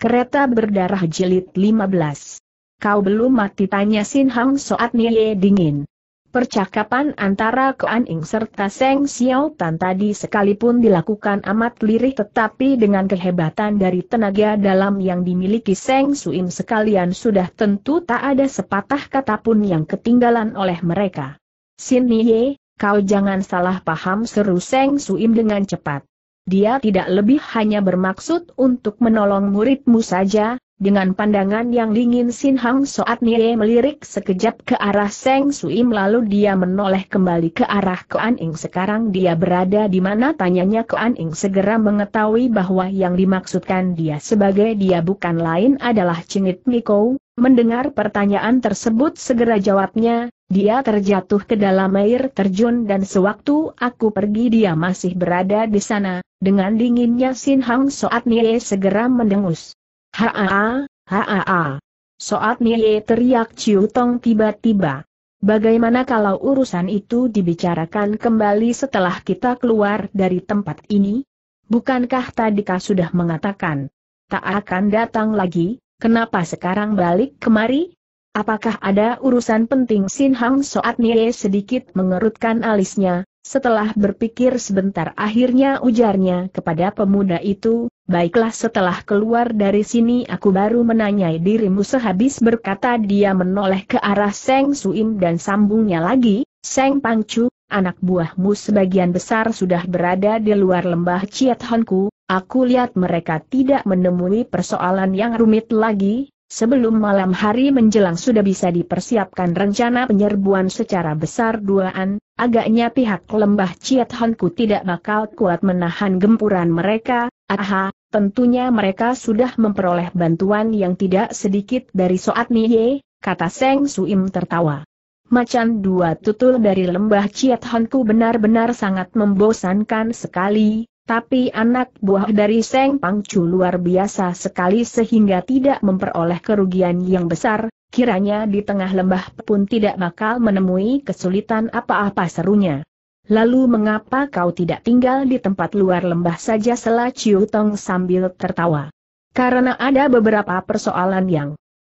Kereta berdarah jelit 15. Kau belum mati tanya Sin Hang Soat Nye dingin. Percakapan antara Koan Ing serta Seng Xiao Tan tadi sekalipun dilakukan amat lirih tetapi dengan kehebatan dari tenaga dalam yang dimiliki Seng Suim sekalian sudah tentu tak ada sepatah kata pun yang ketinggalan oleh mereka. Sin Nye, kau jangan salah paham seru Seng Suim dengan cepat dia tidak lebih hanya bermaksud untuk menolong muridmu saja, dengan pandangan yang dingin Sin Hang Soat Nie melirik sekejap ke arah Seng Suim lalu dia menoleh kembali ke arah Koan Ing sekarang dia berada di mana tanyanya Koan Ing segera mengetahui bahwa yang dimaksudkan dia sebagai dia bukan lain adalah Cingit Miko, mendengar pertanyaan tersebut segera jawabnya, dia terjatuh ke dalam air terjun dan sewaktu aku pergi dia masih berada di sana, dengan dinginnya Sin Hang Soat Nye segera mendengus. Haa, haa. Soat Nye teriak Ciu Tong tiba-tiba. Bagaimana kalau urusan itu dibicarakan kembali setelah kita keluar dari tempat ini? Bukankah tadi kau sudah mengatakan, tak akan datang lagi, kenapa sekarang balik kemari? Apakah ada urusan penting Sin Hang Soat Nie sedikit mengerutkan alisnya, setelah berpikir sebentar akhirnya ujarnya kepada pemuda itu, baiklah setelah keluar dari sini aku baru menanyai dirimu sehabis berkata dia menoleh ke arah Seng Suim dan sambungnya lagi, Seng Pangcu, anak buahmu sebagian besar sudah berada di luar lembah Ciat Honku, aku lihat mereka tidak menemui persoalan yang rumit lagi, Sebelum malam hari menjelang sudah bisa dipersiapkan rencana penyerbuan secara besar duaan, agaknya pihak lembah Ciat Honku tidak bakal kuat menahan gempuran mereka, aha, tentunya mereka sudah memperoleh bantuan yang tidak sedikit dari Soat Niye, kata Seng Suim tertawa. Macan dua tutul dari lembah Ciat Honku benar-benar sangat membosankan sekali, tapi anak buah dari Seng Pangcu luar biasa sekali sehingga tidak memperoleh kerugian yang besar, kiranya di tengah lembah pun tidak bakal menemui kesulitan apa-apa serunya. Lalu mengapa kau tidak tinggal di tempat luar lembah saja sela Ciu Tong sambil tertawa? Karena ada beberapa persoalan yang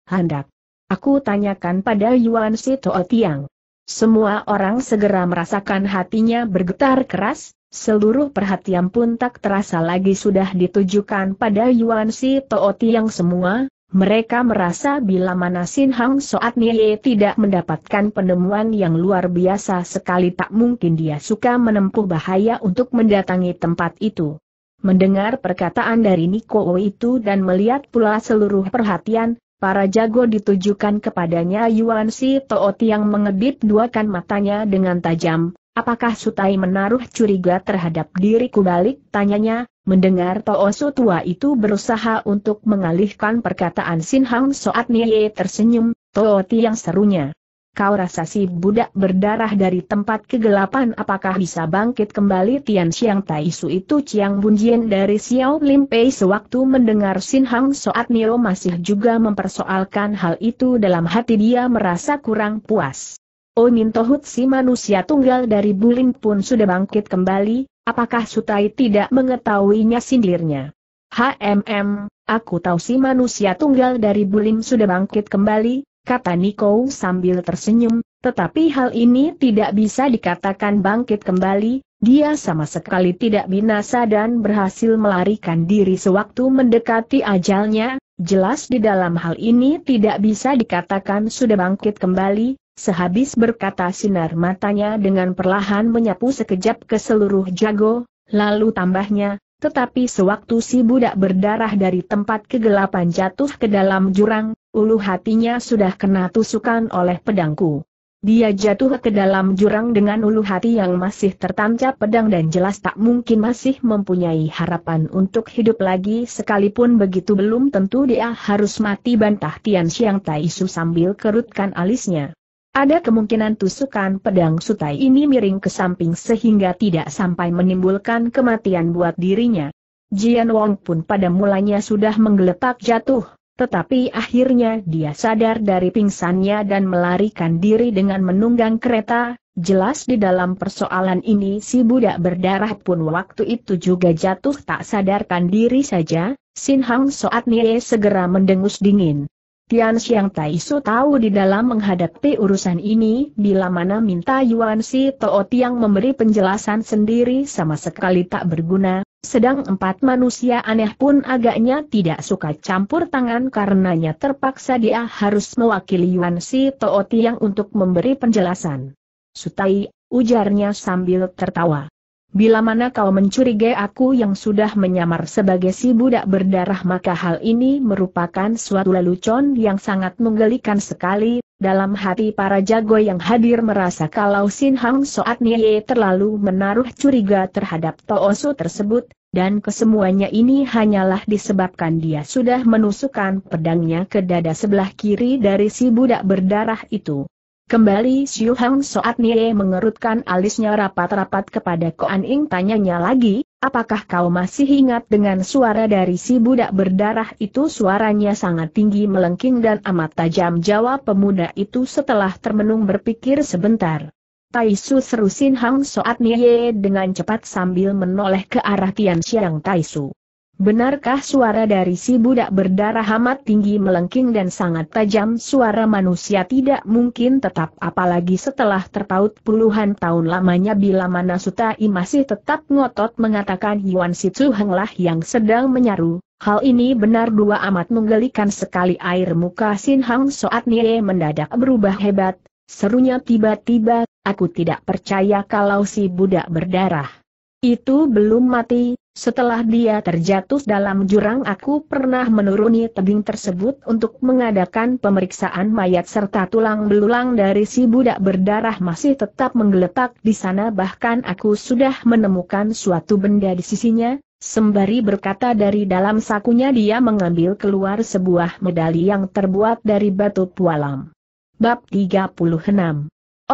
hendak aku tanyakan pada Yuan Si Tiang. Semua orang segera merasakan hatinya bergetar keras, Seluruh perhatian pun tak terasa lagi sudah ditujukan pada Yuan Si Tooti yang semua, mereka merasa bila mana Sin Hang Soat Nie tidak mendapatkan penemuan yang luar biasa sekali tak mungkin dia suka menempuh bahaya untuk mendatangi tempat itu. Mendengar perkataan dari Niko itu dan melihat pula seluruh perhatian, para jago ditujukan kepadanya Yuan Si Tooti yang mengedip duakan matanya dengan tajam, Apakah Sutai menaruh curiga terhadap diriku balik? Tanyanya, mendengar Toosu tua itu berusaha untuk mengalihkan perkataan Sin Hang Soat Nie tersenyum, Tooti yang serunya. Kau rasa si budak berdarah dari tempat kegelapan apakah bisa bangkit kembali Tian Xiang Taisu itu Chiang Bunjian dari Xiao Lim Pei sewaktu mendengar Sin Hang Soat Nio masih juga mempersoalkan hal itu dalam hati dia merasa kurang puas. Omin oh Tohut si manusia tunggal dari Bulim pun sudah bangkit kembali, apakah Sutai tidak mengetahuinya sindirnya? HMM, aku tahu si manusia tunggal dari Bulim sudah bangkit kembali, kata Niko sambil tersenyum, tetapi hal ini tidak bisa dikatakan bangkit kembali, dia sama sekali tidak binasa dan berhasil melarikan diri sewaktu mendekati ajalnya, jelas di dalam hal ini tidak bisa dikatakan sudah bangkit kembali, Sehabis berkata sinar matanya dengan perlahan menyapu sekejap ke seluruh jago, lalu tambahnya, tetapi sewaktu si budak berdarah dari tempat kegelapan jatuh ke dalam jurang, ulu hatinya sudah kena tusukan oleh pedangku. Dia jatuh ke dalam jurang dengan ulu hati yang masih tertancap pedang dan jelas tak mungkin masih mempunyai harapan untuk hidup lagi sekalipun begitu belum tentu dia harus mati bantah Tian Xiang Su sambil kerutkan alisnya. Ada kemungkinan tusukan pedang sutai ini miring ke samping sehingga tidak sampai menimbulkan kematian buat dirinya. Jian Wong pun pada mulanya sudah menggeletak jatuh, tetapi akhirnya dia sadar dari pingsannya dan melarikan diri dengan menunggang kereta, jelas di dalam persoalan ini si budak berdarah pun waktu itu juga jatuh tak sadarkan diri saja, Sin Hang Soat Nie segera mendengus dingin. Tian Xiang Tai Su tahu di dalam menghadapi urusan ini, bila mana minta Yuan Si Tao Tiang memberi penjelasan sendiri sama sekali tak berguna, sedang empat manusia aneh pun agaknya tidak suka campur tangan karenanya terpaksa dia harus mewakili Yuan Si Tao Tiang untuk memberi penjelasan. Sutai, ujarnya sambil tertawa. Bila mana kau mencurigai aku yang sudah menyamar sebagai si budak berdarah maka hal ini merupakan suatu lelucon yang sangat menggelikan sekali, dalam hati para jago yang hadir merasa kalau Sin Hang Soat Nye terlalu menaruh curiga terhadap Toosu tersebut, dan kesemuanya ini hanyalah disebabkan dia sudah menusukkan pedangnya ke dada sebelah kiri dari si budak berdarah itu. Kembali Xiu Hang Soat Nie mengerutkan alisnya rapat-rapat kepada Koan Ing tanyanya lagi, apakah kau masih ingat dengan suara dari si budak berdarah itu suaranya sangat tinggi melengking dan amat tajam jawab pemuda itu setelah termenung berpikir sebentar. Taisu seru Sin Hang Soat Nie dengan cepat sambil menoleh ke arah Tian Xiang Su Benarkah suara dari si budak berdarah amat tinggi melengking dan sangat tajam suara manusia tidak mungkin tetap apalagi setelah terpaut puluhan tahun lamanya bila mana Sutai masih tetap ngotot mengatakan Yuan Situ Henglah yang sedang menyaru, Hal ini benar dua amat menggelikan sekali air muka Sin Hang Soat Nie mendadak berubah hebat, serunya tiba-tiba, aku tidak percaya kalau si budak berdarah itu belum mati, setelah dia terjatuh dalam jurang aku pernah menuruni tebing tersebut untuk mengadakan pemeriksaan mayat serta tulang belulang dari si budak berdarah masih tetap menggeletak di sana bahkan aku sudah menemukan suatu benda di sisinya, Sembari berkata dari dalam sakunya dia mengambil keluar sebuah medali yang terbuat dari batu pualam. Bab 36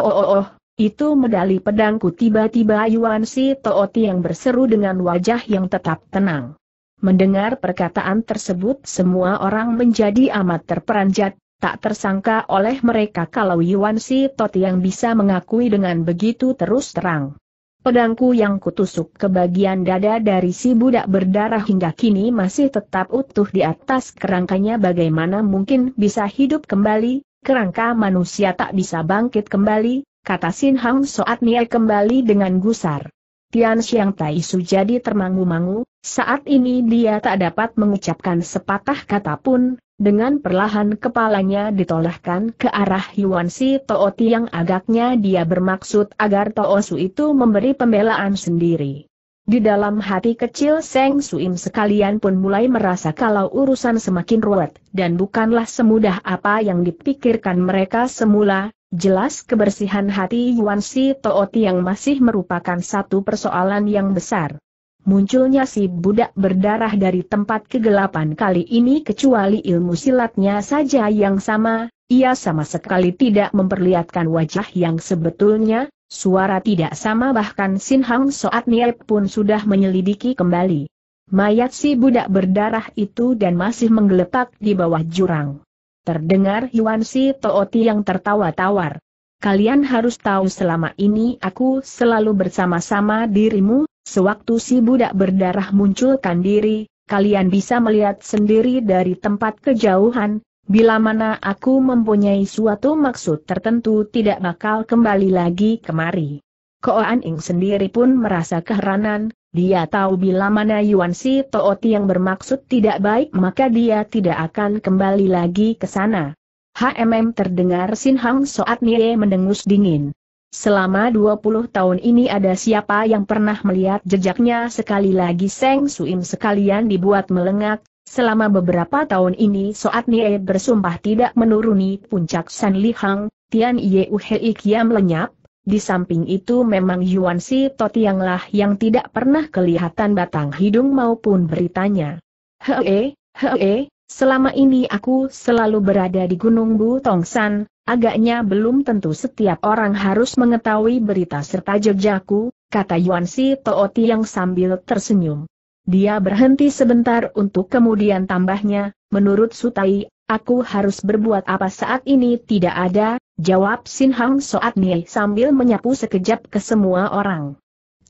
Oh oh oh, oh itu medali pedangku tiba-tiba Yuan Si Tooti yang berseru dengan wajah yang tetap tenang. Mendengar perkataan tersebut semua orang menjadi amat terperanjat, tak tersangka oleh mereka kalau Yuan Si Tooti yang bisa mengakui dengan begitu terus terang. Pedangku yang kutusuk ke bagian dada dari si budak berdarah hingga kini masih tetap utuh di atas kerangkanya bagaimana mungkin bisa hidup kembali, kerangka manusia tak bisa bangkit kembali, kata Sin Hang Soat Nie kembali dengan gusar. Tian Xiang Tai Su jadi termangu-mangu, saat ini dia tak dapat mengucapkan sepatah kata pun, dengan perlahan kepalanya ditolakkan ke arah Yuan Si Tooti yang agaknya dia bermaksud agar Toosu itu memberi pembelaan sendiri. Di dalam hati kecil Seng Suim sekalian pun mulai merasa kalau urusan semakin ruwet, dan bukanlah semudah apa yang dipikirkan mereka semula, Jelas kebersihan hati Yuan Si Tooti yang masih merupakan satu persoalan yang besar. Munculnya si budak berdarah dari tempat kegelapan kali ini kecuali ilmu silatnya saja yang sama, ia sama sekali tidak memperlihatkan wajah yang sebetulnya, suara tidak sama bahkan Sin Hang Soat Niep pun sudah menyelidiki kembali. Mayat si budak berdarah itu dan masih menggeletak di bawah jurang. Terdengar Yuan Si Tooti yang tertawa tawar. Kalian harus tahu selama ini aku selalu bersama-sama dirimu, sewaktu si budak berdarah munculkan diri, kalian bisa melihat sendiri dari tempat kejauhan, bila mana aku mempunyai suatu maksud tertentu tidak bakal kembali lagi kemari. Koan Ing sendiri pun merasa keheranan, dia tahu bila mana Yuan Si Tooti yang bermaksud tidak baik maka dia tidak akan kembali lagi ke sana. HMM terdengar Sin Hang Soat Nie mendengus dingin. Selama 20 tahun ini ada siapa yang pernah melihat jejaknya sekali lagi Seng Suim sekalian dibuat melengak, selama beberapa tahun ini Soat Nie bersumpah tidak menuruni puncak San Li Hang, Tian Ye Uhei Kiam lenyap, di samping itu memang Yuan Si Totianglah yang tidak pernah kelihatan batang hidung maupun beritanya. Hee, hee, selama ini aku selalu berada di Gunung Bu Tongsan, agaknya belum tentu setiap orang harus mengetahui berita serta jejakku, kata Yuan Si yang sambil tersenyum. Dia berhenti sebentar untuk kemudian tambahnya, menurut Sutai, aku harus berbuat apa saat ini tidak ada, Jawab Sin Hang Soat Nye sambil menyapu sekejap ke semua orang.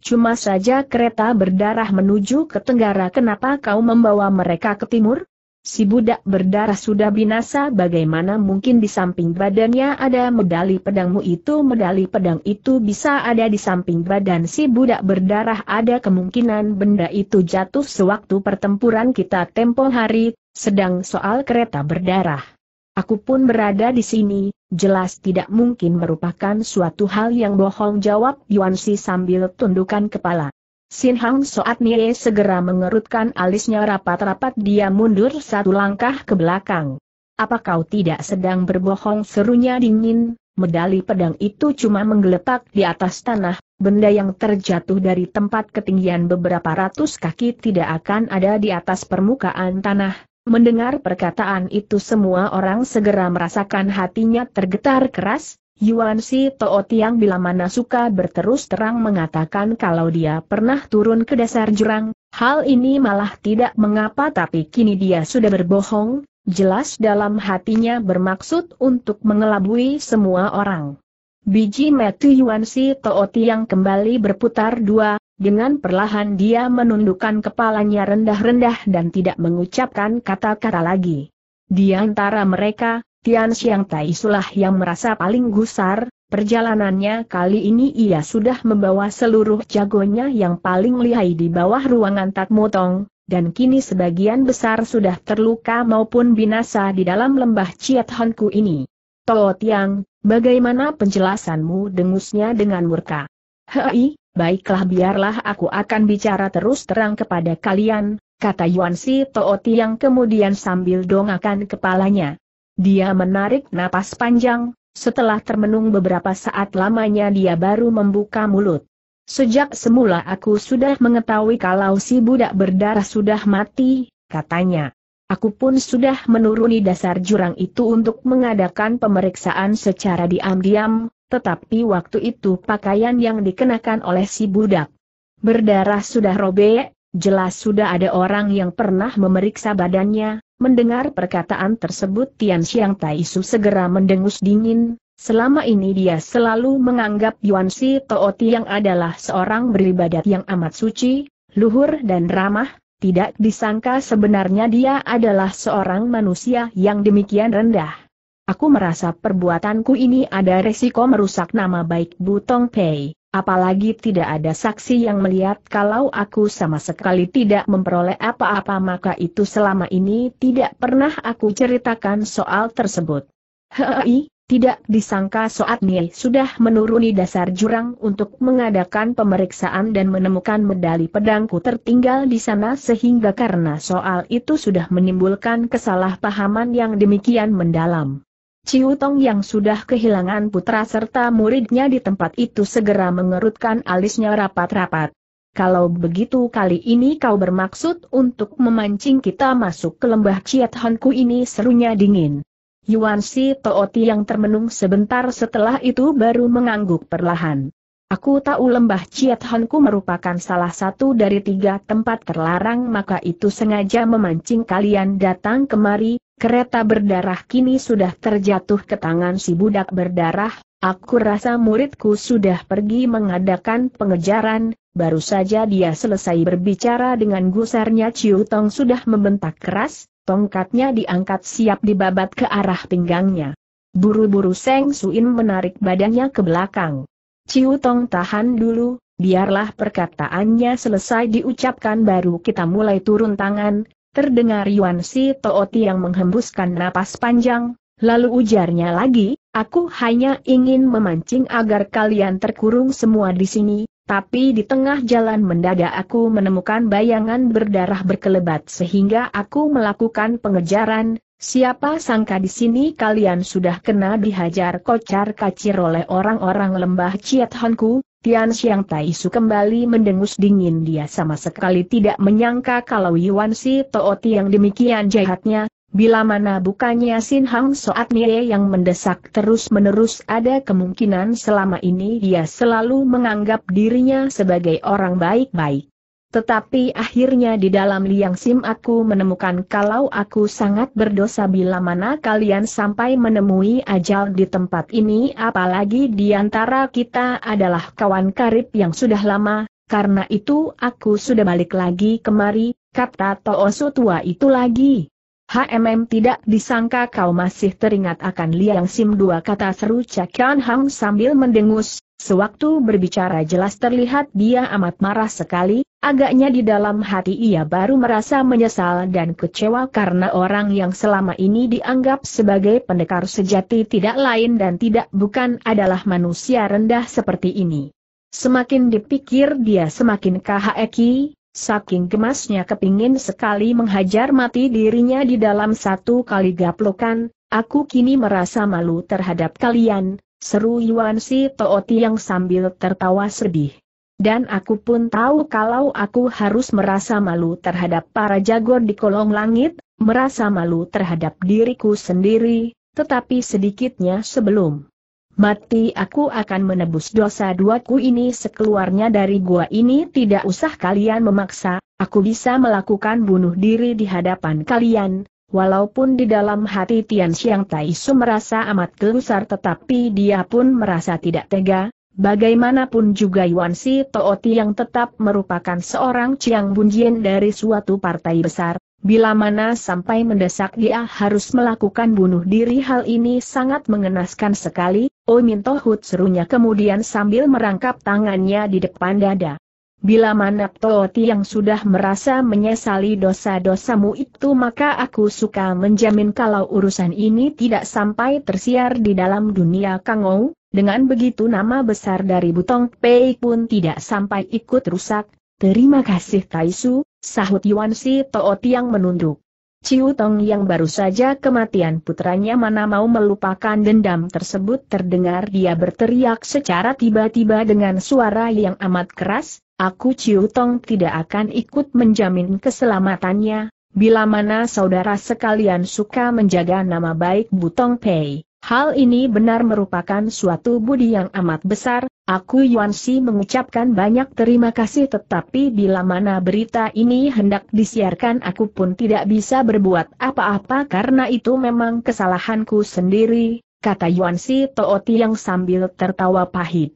Cuma saja kereta berdarah menuju ke tenggara kenapa kau membawa mereka ke timur? Si budak berdarah sudah binasa bagaimana mungkin di samping badannya ada medali pedangmu itu medali pedang itu bisa ada di samping badan si budak berdarah ada kemungkinan benda itu jatuh sewaktu pertempuran kita tempo hari, sedang soal kereta berdarah. Aku pun berada di sini, jelas tidak mungkin merupakan suatu hal yang bohong jawab Yuan Si sambil tundukkan kepala. Sin Hang Soat Nie segera mengerutkan alisnya rapat-rapat dia mundur satu langkah ke belakang. Apa kau tidak sedang berbohong serunya dingin, medali pedang itu cuma menggeletak di atas tanah, benda yang terjatuh dari tempat ketinggian beberapa ratus kaki tidak akan ada di atas permukaan tanah, Mendengar perkataan itu semua orang segera merasakan hatinya tergetar keras, Yuan Si Too Tiang bila mana suka berterus terang mengatakan kalau dia pernah turun ke dasar jurang, hal ini malah tidak mengapa tapi kini dia sudah berbohong, jelas dalam hatinya bermaksud untuk mengelabui semua orang. Biji metu Yuan Si Too Tiang kembali berputar dua, dengan perlahan dia menundukkan kepalanya rendah-rendah dan tidak mengucapkan kata-kata lagi. Di antara mereka, Tian Xiang Tai Sulah yang merasa paling gusar, perjalanannya kali ini ia sudah membawa seluruh jagonya yang paling lihai di bawah ruangan Tak Motong, dan kini sebagian besar sudah terluka maupun binasa di dalam lembah Chiat Honku ini. Toh Tiang, bagaimana penjelasanmu dengusnya dengan murka? Hei, Baiklah biarlah aku akan bicara terus terang kepada kalian, kata Yuan Si Tooti yang kemudian sambil dongakan kepalanya. Dia menarik napas panjang, setelah termenung beberapa saat lamanya dia baru membuka mulut. Sejak semula aku sudah mengetahui kalau si budak berdarah sudah mati, katanya. Aku pun sudah menuruni dasar jurang itu untuk mengadakan pemeriksaan secara diam-diam, tetapi waktu itu pakaian yang dikenakan oleh si budak berdarah sudah robek, jelas sudah ada orang yang pernah memeriksa badannya, mendengar perkataan tersebut Tian Xiang Tai Su segera mendengus dingin, selama ini dia selalu menganggap Yuan Si Tooti yang adalah seorang beribadat yang amat suci, luhur dan ramah, tidak disangka sebenarnya dia adalah seorang manusia yang demikian rendah. Aku merasa perbuatanku ini ada resiko merusak nama baik Butong Pei, apalagi tidak ada saksi yang melihat kalau aku sama sekali tidak memperoleh apa-apa maka itu selama ini tidak pernah aku ceritakan soal tersebut. Hei, tidak disangka Soat Nil sudah menuruni dasar jurang untuk mengadakan pemeriksaan dan menemukan medali pedangku tertinggal di sana sehingga karena soal itu sudah menimbulkan kesalahpahaman yang demikian mendalam. Ciu Tong yang sudah kehilangan putra serta muridnya di tempat itu segera mengerutkan alisnya rapat-rapat. Kalau begitu kali ini kau bermaksud untuk memancing kita masuk ke lembah Ciat Honku ini serunya dingin. Yuan Si Tooti yang termenung sebentar setelah itu baru mengangguk perlahan. Aku tahu lembah Ciathanku merupakan salah satu dari tiga tempat terlarang maka itu sengaja memancing kalian datang kemari, kereta berdarah kini sudah terjatuh ke tangan si budak berdarah, aku rasa muridku sudah pergi mengadakan pengejaran, baru saja dia selesai berbicara dengan gusarnya Ciu Tong sudah membentak keras, tongkatnya diangkat siap dibabat ke arah pinggangnya. Buru-buru Seng Suin menarik badannya ke belakang. Ciu Tong tahan dulu, biarlah perkataannya selesai diucapkan baru kita mulai turun tangan, terdengar Yuan Si Tooti yang menghembuskan napas panjang, lalu ujarnya lagi, aku hanya ingin memancing agar kalian terkurung semua di sini, tapi di tengah jalan mendadak aku menemukan bayangan berdarah berkelebat sehingga aku melakukan pengejaran, Siapa sangka di sini kalian sudah kena dihajar kocar kacir oleh orang-orang lembah Ciat Honku, Tian Xiang Taisu kembali mendengus dingin dia sama sekali tidak menyangka kalau Yuan Si Tooti yang demikian jahatnya, bila mana bukannya Sin Hang Soat Nie yang mendesak terus-menerus ada kemungkinan selama ini dia selalu menganggap dirinya sebagai orang baik-baik. Tetapi akhirnya di dalam liang sim aku menemukan kalau aku sangat berdosa bila mana kalian sampai menemui ajal di tempat ini apalagi di antara kita adalah kawan karib yang sudah lama, karena itu aku sudah balik lagi kemari, kata Toosu tua itu lagi. HMM tidak disangka kau masih teringat akan liang sim dua kata seru Cakian Hang sambil mendengus, sewaktu berbicara jelas terlihat dia amat marah sekali, Agaknya di dalam hati ia baru merasa menyesal dan kecewa karena orang yang selama ini dianggap sebagai pendekar sejati tidak lain dan tidak bukan adalah manusia rendah seperti ini. Semakin dipikir dia semakin kaheki, saking gemasnya kepingin sekali menghajar mati dirinya di dalam satu kali gaplokan, aku kini merasa malu terhadap kalian, seru Yuan Si Tooti yang sambil tertawa sedih. Dan aku pun tahu kalau aku harus merasa malu terhadap para jago di kolong langit, merasa malu terhadap diriku sendiri, tetapi sedikitnya sebelum mati aku akan menebus dosa duaku ini sekeluarnya dari gua ini tidak usah kalian memaksa, aku bisa melakukan bunuh diri di hadapan kalian, walaupun di dalam hati Tian Xiang Tai Taisu merasa amat gelusar tetapi dia pun merasa tidak tega, Bagaimanapun juga Yuan Si Tooti yang tetap merupakan seorang Chiang bunjian dari suatu partai besar, bila mana sampai mendesak dia harus melakukan bunuh diri hal ini sangat mengenaskan sekali, Oh Minto Hut serunya kemudian sambil merangkap tangannya di depan dada. Bila mana Tooti yang sudah merasa menyesali dosa-dosamu itu maka aku suka menjamin kalau urusan ini tidak sampai tersiar di dalam dunia Kangou, dengan begitu nama besar dari Butong Pei pun tidak sampai ikut rusak. Terima kasih Taisu, sahut Yuan Si Toot yang menunduk. Ciu Tong yang baru saja kematian putranya mana mau melupakan dendam tersebut terdengar dia berteriak secara tiba-tiba dengan suara yang amat keras, aku Ciu Tong tidak akan ikut menjamin keselamatannya, bila mana saudara sekalian suka menjaga nama baik Butong Pei. Hal ini benar merupakan suatu budi yang amat besar, aku Yuan Shi mengucapkan banyak terima kasih tetapi bila mana berita ini hendak disiarkan aku pun tidak bisa berbuat apa-apa karena itu memang kesalahanku sendiri, kata Yuan Shi Tooti yang sambil tertawa pahit.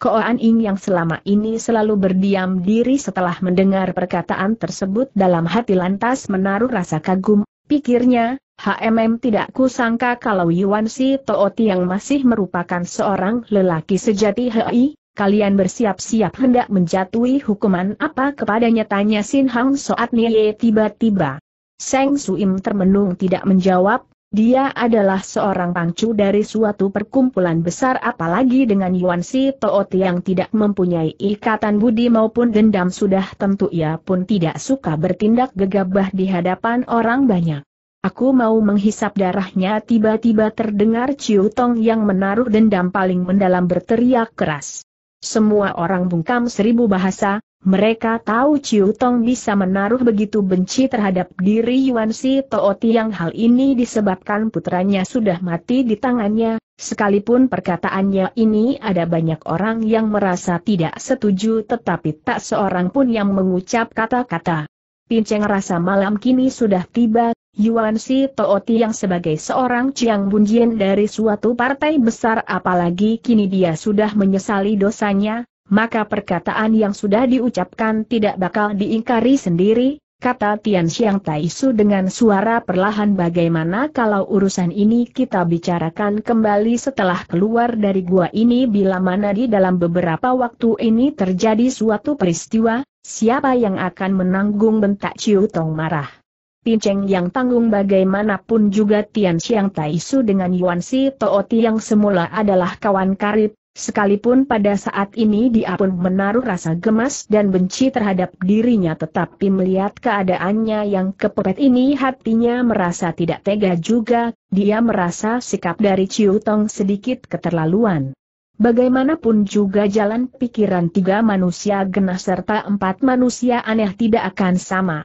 Koan Ing yang selama ini selalu berdiam diri setelah mendengar perkataan tersebut dalam hati lantas menaruh rasa kagum, pikirnya, HMM tidak kusangka kalau Yuan Si Tooti yang masih merupakan seorang lelaki sejati Hei, kalian bersiap-siap hendak menjatuhi hukuman apa kepadanya tanya Sin Hang Soat Nye tiba-tiba. Seng Suim termenung tidak menjawab, dia adalah seorang pangcu dari suatu perkumpulan besar apalagi dengan Yuan Si Tooti yang tidak mempunyai ikatan budi maupun dendam sudah tentu ia pun tidak suka bertindak gegabah di hadapan orang banyak. Aku mau menghisap darahnya tiba-tiba terdengar Ciu Tong yang menaruh dendam paling mendalam berteriak keras. Semua orang bungkam seribu bahasa, mereka tahu Ciu Tong bisa menaruh begitu benci terhadap diri Yuan Si Tooti yang hal ini disebabkan putranya sudah mati di tangannya, sekalipun perkataannya ini ada banyak orang yang merasa tidak setuju tetapi tak seorang pun yang mengucap kata-kata. Pinceng rasa malam kini sudah tiba, Yuan Si Tooti yang sebagai seorang Chiang Bunjin dari suatu partai besar apalagi kini dia sudah menyesali dosanya, maka perkataan yang sudah diucapkan tidak bakal diingkari sendiri, kata Tian Xiang Taisu dengan suara perlahan bagaimana kalau urusan ini kita bicarakan kembali setelah keluar dari gua ini bila mana di dalam beberapa waktu ini terjadi suatu peristiwa, siapa yang akan menanggung bentak Ciu Tong marah. Pinceng yang tanggung bagaimanapun juga Tian Xiang Taisu dengan Yuan Si Tooti yang semula adalah kawan karib, Sekalipun pada saat ini dia pun menaruh rasa gemas dan benci terhadap dirinya tetapi melihat keadaannya yang kepepet ini hatinya merasa tidak tega juga, dia merasa sikap dari Ciu Tong sedikit keterlaluan. Bagaimanapun juga jalan pikiran tiga manusia genah serta empat manusia aneh tidak akan sama.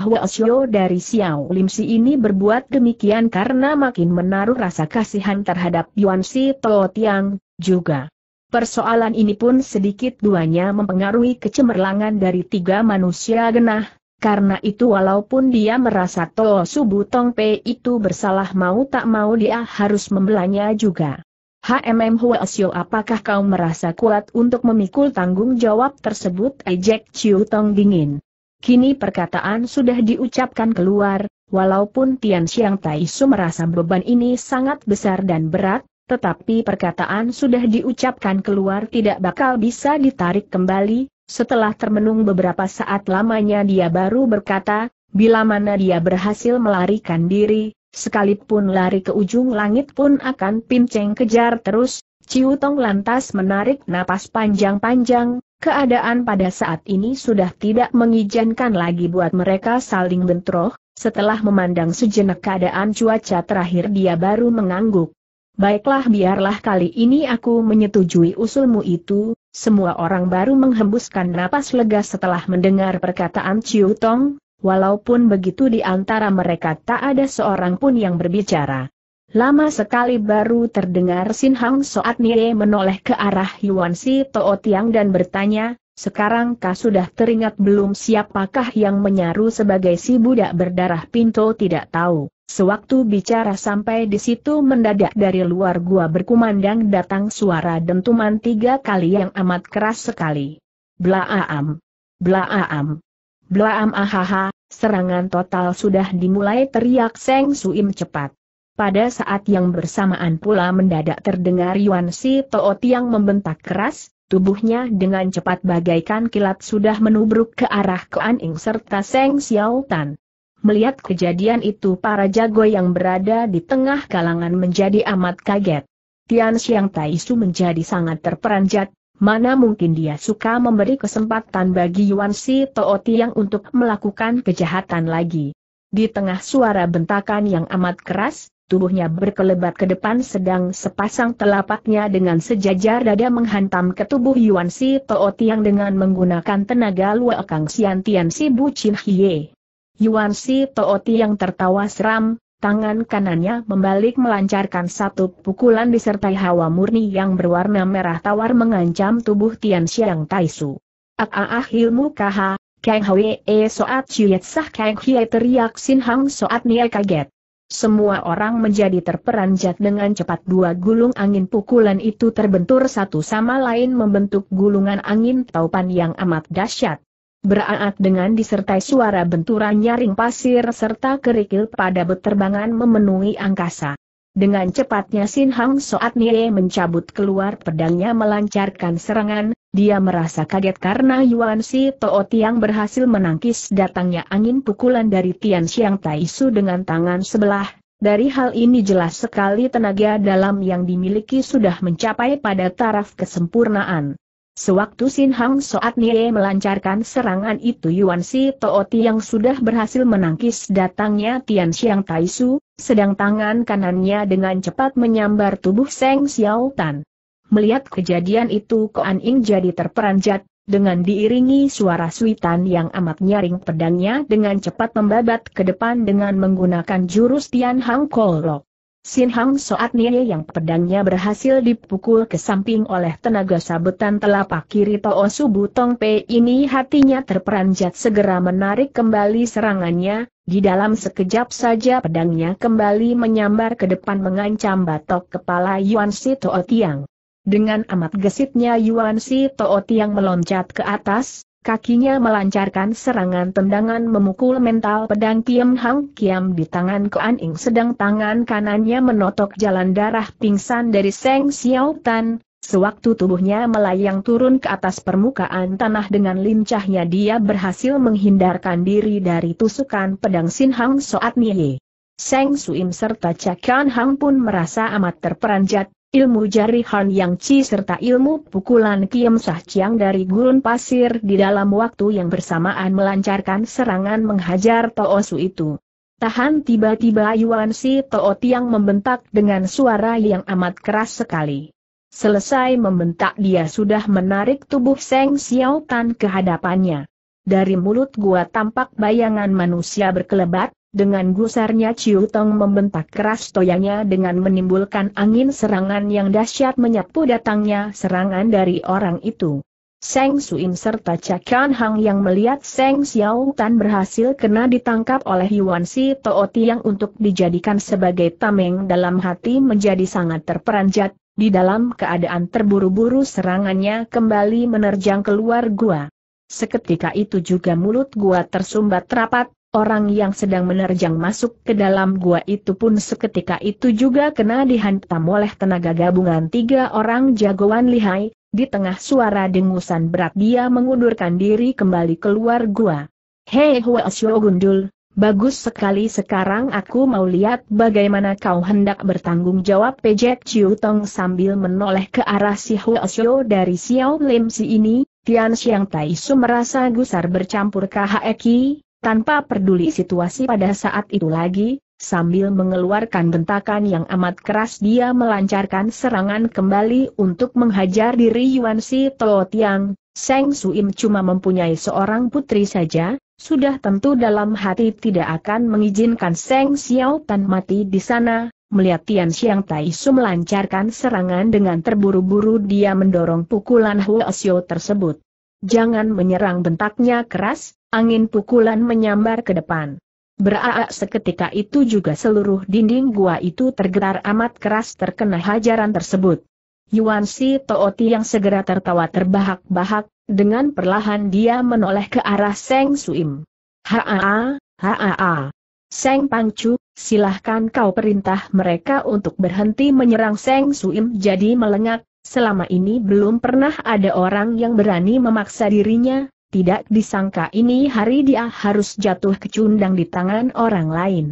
Hua Xiao dari Xiao Limsi ini berbuat demikian karena makin menaruh rasa kasihan terhadap Yuan Si Tuo Tiang, juga. Persoalan ini pun sedikit duanya mempengaruhi kecemerlangan dari tiga manusia genah, karena itu walaupun dia merasa Tuo Subu Tong Pei itu bersalah mau tak mau dia harus membelanya juga. HMM Hua Xiao, apakah kau merasa kuat untuk memikul tanggung jawab tersebut ejek Chiu Tong dingin. Kini perkataan sudah diucapkan keluar, walaupun Tian Xiang Tai Su merasa beban ini sangat besar dan berat, tetapi perkataan sudah diucapkan keluar tidak bakal bisa ditarik kembali, setelah termenung beberapa saat lamanya dia baru berkata, bila mana dia berhasil melarikan diri, sekalipun lari ke ujung langit pun akan pinceng kejar terus, Ciu Tong lantas menarik napas panjang-panjang, Keadaan pada saat ini sudah tidak mengizinkan lagi buat mereka saling bentroh, setelah memandang sejenak keadaan cuaca terakhir dia baru mengangguk. Baiklah biarlah kali ini aku menyetujui usulmu itu, semua orang baru menghembuskan napas lega setelah mendengar perkataan Chiu Tong, walaupun begitu di antara mereka tak ada seorang pun yang berbicara. Lama sekali baru terdengar Sin Hang Soat Nie menoleh ke arah Yuan Si Toh Tiang dan bertanya, sekarang kah sudah teringat belum siapakah yang menyaru sebagai si budak berdarah pintu tidak tahu. Sewaktu bicara sampai di situ mendadak dari luar gua berkumandang datang suara dentuman tiga kali yang amat keras sekali. blaam blaam Blaam ahaha, serangan total sudah dimulai teriak Seng Suim cepat. Pada saat yang bersamaan pula mendadak terdengar Yuan Si Toot yang membentak keras, Tubuhnya dengan cepat bagaikan kilat sudah menubruk ke arah Kuan Ing serta Seng Xiao Tan. Melihat kejadian itu para jago yang berada di tengah kalangan menjadi amat kaget. Tian Xiang Tai Taisu menjadi sangat terperanjat, mana mungkin dia suka memberi kesempatan bagi Yuan Si Tooti yang untuk melakukan kejahatan lagi. Di tengah suara bentakan yang amat keras, tubuhnya berkelebat ke depan sedang sepasang telapaknya dengan sejajar dada menghantam ke tubuh Yuan Si Teo Tiang dengan menggunakan tenaga luakang Sian Tian Si Bu Chin Hie. Yuan Si Teo Tiang tertawa seram, tangan kanannya membalik melancarkan satu pukulan disertai hawa murni yang berwarna merah tawar mengancam tubuh Tian Xiang Tai Su. Ah ah ah ilmu kaha, Kang Hwe e soat Chuyet Sah Kang Hie teriak Sin Hang soat Nia kaget. Semua orang menjadi terperanjat dengan cepat dua gulung angin pukulan itu terbentur satu sama lain membentuk gulungan angin taupan yang amat dahsyat. Beraat dengan disertai suara benturan nyaring pasir serta kerikil pada beterbangan memenuhi angkasa. Dengan cepatnya Sin Hang Soat Nie mencabut keluar pedangnya melancarkan serangan, dia merasa kaget karena Yuan Si Toh Tiang berhasil menangkis datangnya angin pukulan dari Tian Xiang Tai Su dengan tangan sebelah. Dari hal ini jelas sekali tenaga dalam yang dimiliki sudah mencapai pada taraf kesempurnaan. Sewaktu Sin Hang Soat Nie melancarkan serangan itu Yuan Si Tooti yang sudah berhasil menangkis datangnya Tian Xiang Su, sedang tangan kanannya dengan cepat menyambar tubuh Seng Xiao Tan. Melihat kejadian itu Koan Ing jadi terperanjat, dengan diiringi suara suitan yang amat nyaring pedangnya dengan cepat membabat ke depan dengan menggunakan jurus Tian Hang Kolok. Sin Hang Soat Nie yang pedangnya berhasil dipukul ke samping oleh tenaga sabetan telapak kiri Toh Subu Tong Pei ini hatinya terperanjat segera menarik kembali serangannya, di dalam sekejap saja pedangnya kembali menyambar ke depan mengancam batok kepala Yuan Si Tootiang Tiang. Dengan amat gesitnya Yuan Si Tootiang Tiang meloncat ke atas, Kakinya melancarkan serangan tendangan memukul mental pedang Kiam Hang Kiam di tangan Koan Ing sedang tangan kanannya menotok jalan darah pingsan dari Seng Xiao Tan. Sewaktu tubuhnya melayang turun ke atas permukaan tanah dengan lincahnya dia berhasil menghindarkan diri dari tusukan pedang Sin Hang Soat Nye. Seng Suim serta Kian Hang pun merasa amat terperanjat, ilmu jari jarihan yang Ci serta ilmu pukulan kiam Sah Chiang dari gurun pasir di dalam waktu yang bersamaan melancarkan serangan menghajar Su itu. Tahan tiba-tiba Yuan Si Tao Tiang membentak dengan suara yang amat keras sekali. Selesai membentak dia sudah menarik tubuh Seng Xiao Tan ke hadapannya. Dari mulut gua tampak bayangan manusia berkelebat, dengan gusarnya Ciu Tong membentak keras toyanya dengan menimbulkan angin serangan yang dahsyat menyapu datangnya serangan dari orang itu. Seng Suim serta Cakan Hang yang melihat Seng Xiao Tan berhasil kena ditangkap oleh Yuan Si Tooti yang untuk dijadikan sebagai tameng dalam hati menjadi sangat terperanjat, di dalam keadaan terburu-buru serangannya kembali menerjang keluar gua. Seketika itu juga mulut gua tersumbat rapat, Orang yang sedang menerjang masuk ke dalam gua itu pun seketika itu juga kena dihantam oleh tenaga gabungan tiga orang jagoan lihai, di tengah suara dengusan berat dia mengundurkan diri kembali keluar gua. Hei Huasyo Gundul, bagus sekali sekarang aku mau lihat bagaimana kau hendak bertanggung jawab pejek Chiu Tong sambil menoleh ke arah si Huasyo dari Xiao Lim si ini, Tian Xiang Tai Su merasa gusar bercampur eki. Tanpa peduli situasi pada saat itu lagi, sambil mengeluarkan bentakan yang amat keras dia melancarkan serangan kembali untuk menghajar diri Yuan Si Tuo Tiang, Seng Suim cuma mempunyai seorang putri saja, sudah tentu dalam hati tidak akan mengizinkan Seng Xiao Tan mati di sana, Melihat Tian Xiang Tai Su melancarkan serangan dengan terburu-buru dia mendorong pukulan Huo Xiao tersebut. Jangan menyerang bentaknya keras, Angin pukulan menyambar ke depan. Beraak seketika itu juga seluruh dinding gua itu tergetar amat keras terkena hajaran tersebut. Yuan Si Tooti yang segera tertawa terbahak-bahak, dengan perlahan dia menoleh ke arah Seng Suim. Haa, haa. Seng Pangcu, silahkan kau perintah mereka untuk berhenti menyerang Seng Suim jadi melengak, selama ini belum pernah ada orang yang berani memaksa dirinya, tidak disangka ini hari dia harus jatuh kecundang di tangan orang lain.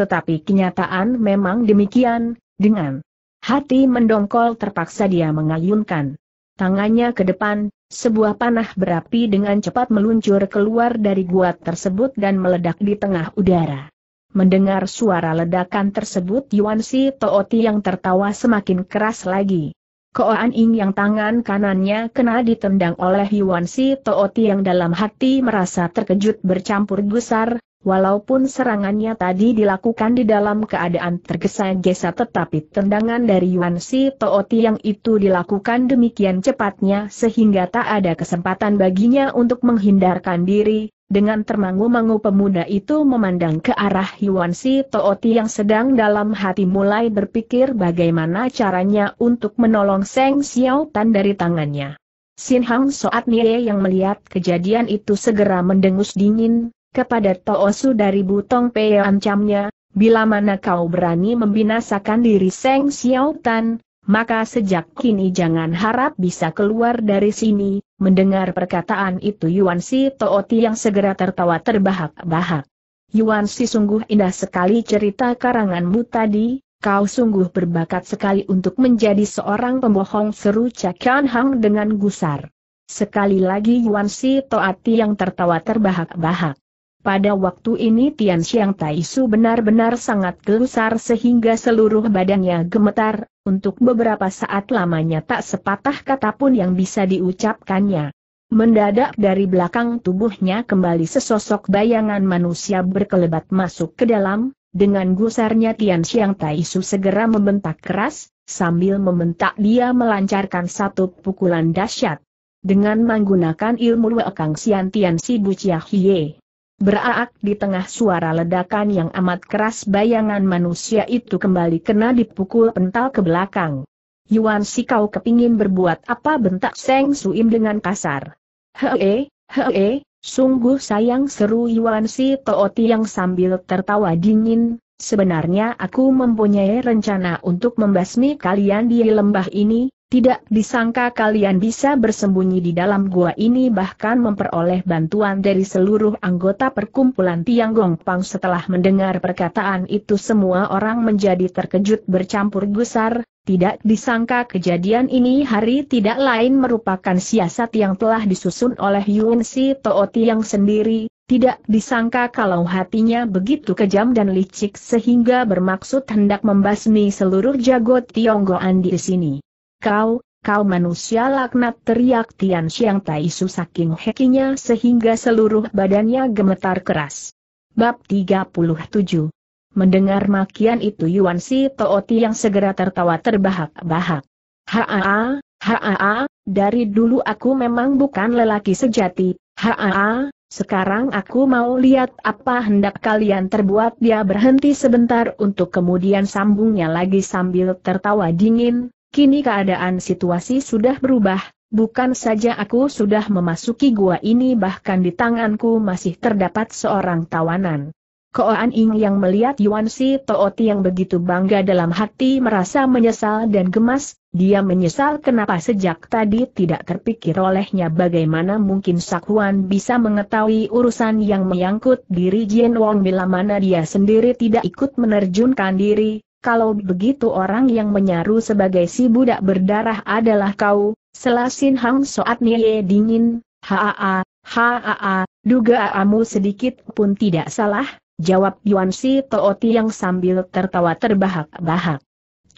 Tetapi kenyataan memang demikian, dengan hati mendongkol terpaksa dia mengayunkan tangannya ke depan, sebuah panah berapi dengan cepat meluncur keluar dari gua tersebut dan meledak di tengah udara. Mendengar suara ledakan tersebut Yuan Si Tooti yang tertawa semakin keras lagi. Koan Ing yang tangan kanannya kena ditendang oleh Yuan Si Tooti yang dalam hati merasa terkejut bercampur gusar, walaupun serangannya tadi dilakukan di dalam keadaan tergesa-gesa tetapi tendangan dari Yuan Si Tooti yang itu dilakukan demikian cepatnya sehingga tak ada kesempatan baginya untuk menghindarkan diri, dengan termangu-mangu pemuda itu memandang ke arah Yuan Si Tooti yang sedang dalam hati mulai berpikir bagaimana caranya untuk menolong Seng Xiao Tan dari tangannya. Sin Hang Soat Nie yang melihat kejadian itu segera mendengus dingin, kepada Toosu dari Butong Pei ancamnya, bila mana kau berani membinasakan diri Seng Xiao Tan, maka sejak kini jangan harap bisa keluar dari sini, mendengar perkataan itu Yuan Si Tooti yang segera tertawa terbahak-bahak. Yuan Si sungguh indah sekali cerita karanganmu tadi, kau sungguh berbakat sekali untuk menjadi seorang pembohong seru Cakian Hang dengan gusar. Sekali lagi Yuan Si Toati yang tertawa terbahak-bahak. Pada waktu ini Tian Xiang Tai Su benar-benar sangat gelusar sehingga seluruh badannya gemetar, untuk beberapa saat lamanya tak sepatah kata pun yang bisa diucapkannya. Mendadak dari belakang tubuhnya kembali sesosok bayangan manusia berkelebat masuk ke dalam, dengan gusarnya Tian Xiang Tai Su segera membentak keras, sambil membentak dia melancarkan satu pukulan dahsyat. Dengan menggunakan ilmu Wekang Xian Tian Si Bu Chia Hie, Beraak di tengah suara ledakan yang amat keras bayangan manusia itu kembali kena dipukul pental ke belakang. Yuan si kau kepingin berbuat apa bentak Seng Suim dengan kasar. Hee, hee, sungguh sayang seru Yuan si Tooti yang sambil tertawa dingin, sebenarnya aku mempunyai rencana untuk membasmi kalian di lembah ini, tidak disangka kalian bisa bersembunyi di dalam gua ini bahkan memperoleh bantuan dari seluruh anggota perkumpulan Tiang Gong Pang setelah mendengar perkataan itu semua orang menjadi terkejut bercampur gusar, tidak disangka kejadian ini hari tidak lain merupakan siasat yang telah disusun oleh Yun Si Tooti yang sendiri, tidak disangka kalau hatinya begitu kejam dan licik sehingga bermaksud hendak membasmi seluruh jago Tionggoan di sini. Kau, kau manusia laknat teriak Tian Xiang Su saking hekinya sehingga seluruh badannya gemetar keras. Bab 37 Mendengar makian itu Yuan Si Tooti yang segera tertawa terbahak-bahak. Haa, haa, dari dulu aku memang bukan lelaki sejati, haa, sekarang aku mau lihat apa hendak kalian terbuat dia berhenti sebentar untuk kemudian sambungnya lagi sambil tertawa dingin, Kini keadaan situasi sudah berubah, bukan saja aku sudah memasuki gua ini bahkan di tanganku masih terdapat seorang tawanan. Koan Ing yang melihat Yuan Si Tooti yang begitu bangga dalam hati merasa menyesal dan gemas, dia menyesal kenapa sejak tadi tidak terpikir olehnya bagaimana mungkin Sakhuan bisa mengetahui urusan yang menyangkut diri Jian Wong bila mana dia sendiri tidak ikut menerjunkan diri, kalau begitu orang yang menyaru sebagai si budak berdarah adalah kau, selasin Hang Soat Nie dingin, haa, haa, dugaanmu sedikit pun tidak salah, jawab Yuan Si Tooti yang sambil tertawa terbahak-bahak.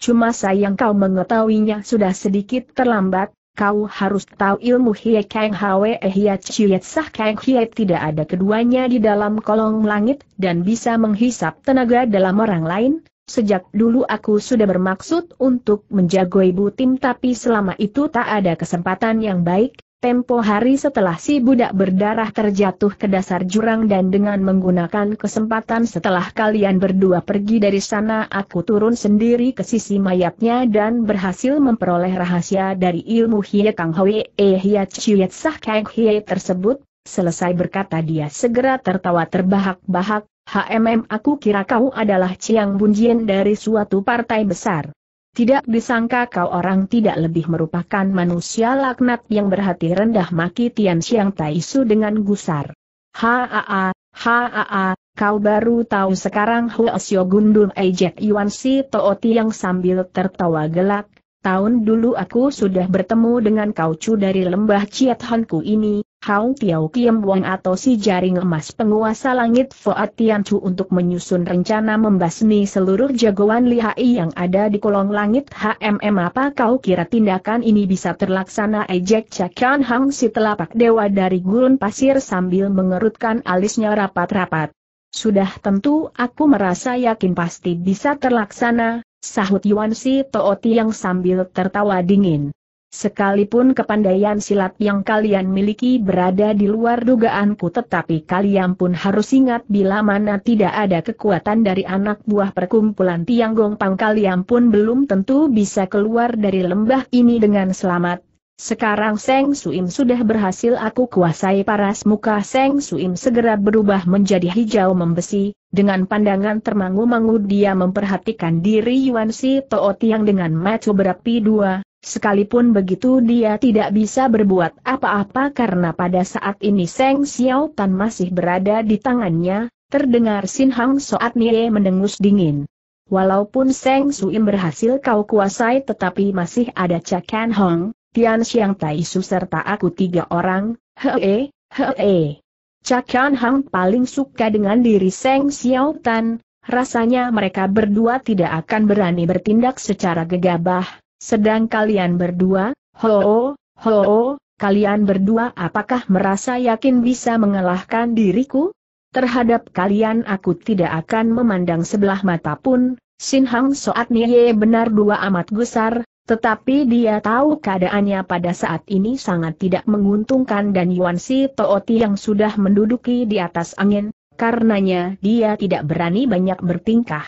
Cuma sayang kau mengetahuinya sudah sedikit terlambat, kau harus tahu ilmu Hie Kang e Hie Chiet Sah Kang Hie tidak ada keduanya di dalam kolong langit dan bisa menghisap tenaga dalam orang lain, Sejak dulu aku sudah bermaksud untuk menjaga ibu tim tapi selama itu tak ada kesempatan yang baik, tempo hari setelah si budak berdarah terjatuh ke dasar jurang dan dengan menggunakan kesempatan setelah kalian berdua pergi dari sana aku turun sendiri ke sisi mayatnya dan berhasil memperoleh rahasia dari ilmu Hie Kang Hwe E Hia Chiet Sah Kang Hie tersebut, selesai berkata dia segera tertawa terbahak-bahak, HMM aku kira kau adalah ciang Bunjian dari suatu partai besar. Tidak disangka kau orang tidak lebih merupakan manusia laknat yang berhati rendah maki Tian Xiang Taisu dengan gusar. Haa, haa, kau baru tahu sekarang Huasyo Gundul ejek Yuan Si Tooti yang sambil tertawa gelak, tahun dulu aku sudah bertemu dengan kau cu dari lembah Ciat Hanku ini, Hau Tiao Kiam Wang atau si jaring emas penguasa langit Fuad Chu untuk menyusun rencana membasmi seluruh jagoan lihai yang ada di kolong langit HMM apa kau kira tindakan ini bisa terlaksana ejek Cakian Hang si telapak dewa dari gurun pasir sambil mengerutkan alisnya rapat-rapat. Sudah tentu aku merasa yakin pasti bisa terlaksana, sahut Yuan si Tooti yang sambil tertawa dingin. Sekalipun kepandaian silat yang kalian miliki berada di luar dugaanku tetapi kalian pun harus ingat bila mana tidak ada kekuatan dari anak buah perkumpulan Tiang Gongpang kalian pun belum tentu bisa keluar dari lembah ini dengan selamat. Sekarang Seng Suim sudah berhasil aku kuasai paras muka Seng Suim segera berubah menjadi hijau membesi, dengan pandangan termangu-mangu dia memperhatikan diri Yuan Si Toot yang dengan macu berapi dua, Sekalipun begitu dia tidak bisa berbuat apa-apa karena pada saat ini Seng Xiao Tan masih berada di tangannya, terdengar Sin Hang Soat Nie mendengus dingin. Walaupun Seng Suim berhasil kau kuasai tetapi masih ada Kan Hong, Tian Xiang Tai Su serta aku tiga orang, hee, hee. Kan Hong paling suka dengan diri Seng Xiao Tan, rasanya mereka berdua tidak akan berani bertindak secara gegabah, sedang kalian berdua, ho -o, ho -o, kalian berdua apakah merasa yakin bisa mengalahkan diriku? Terhadap kalian aku tidak akan memandang sebelah mata pun, Sin Hang Soat Nye benar dua amat gusar, tetapi dia tahu keadaannya pada saat ini sangat tidak menguntungkan dan Yuan Si Tooti yang sudah menduduki di atas angin, karenanya dia tidak berani banyak bertingkah.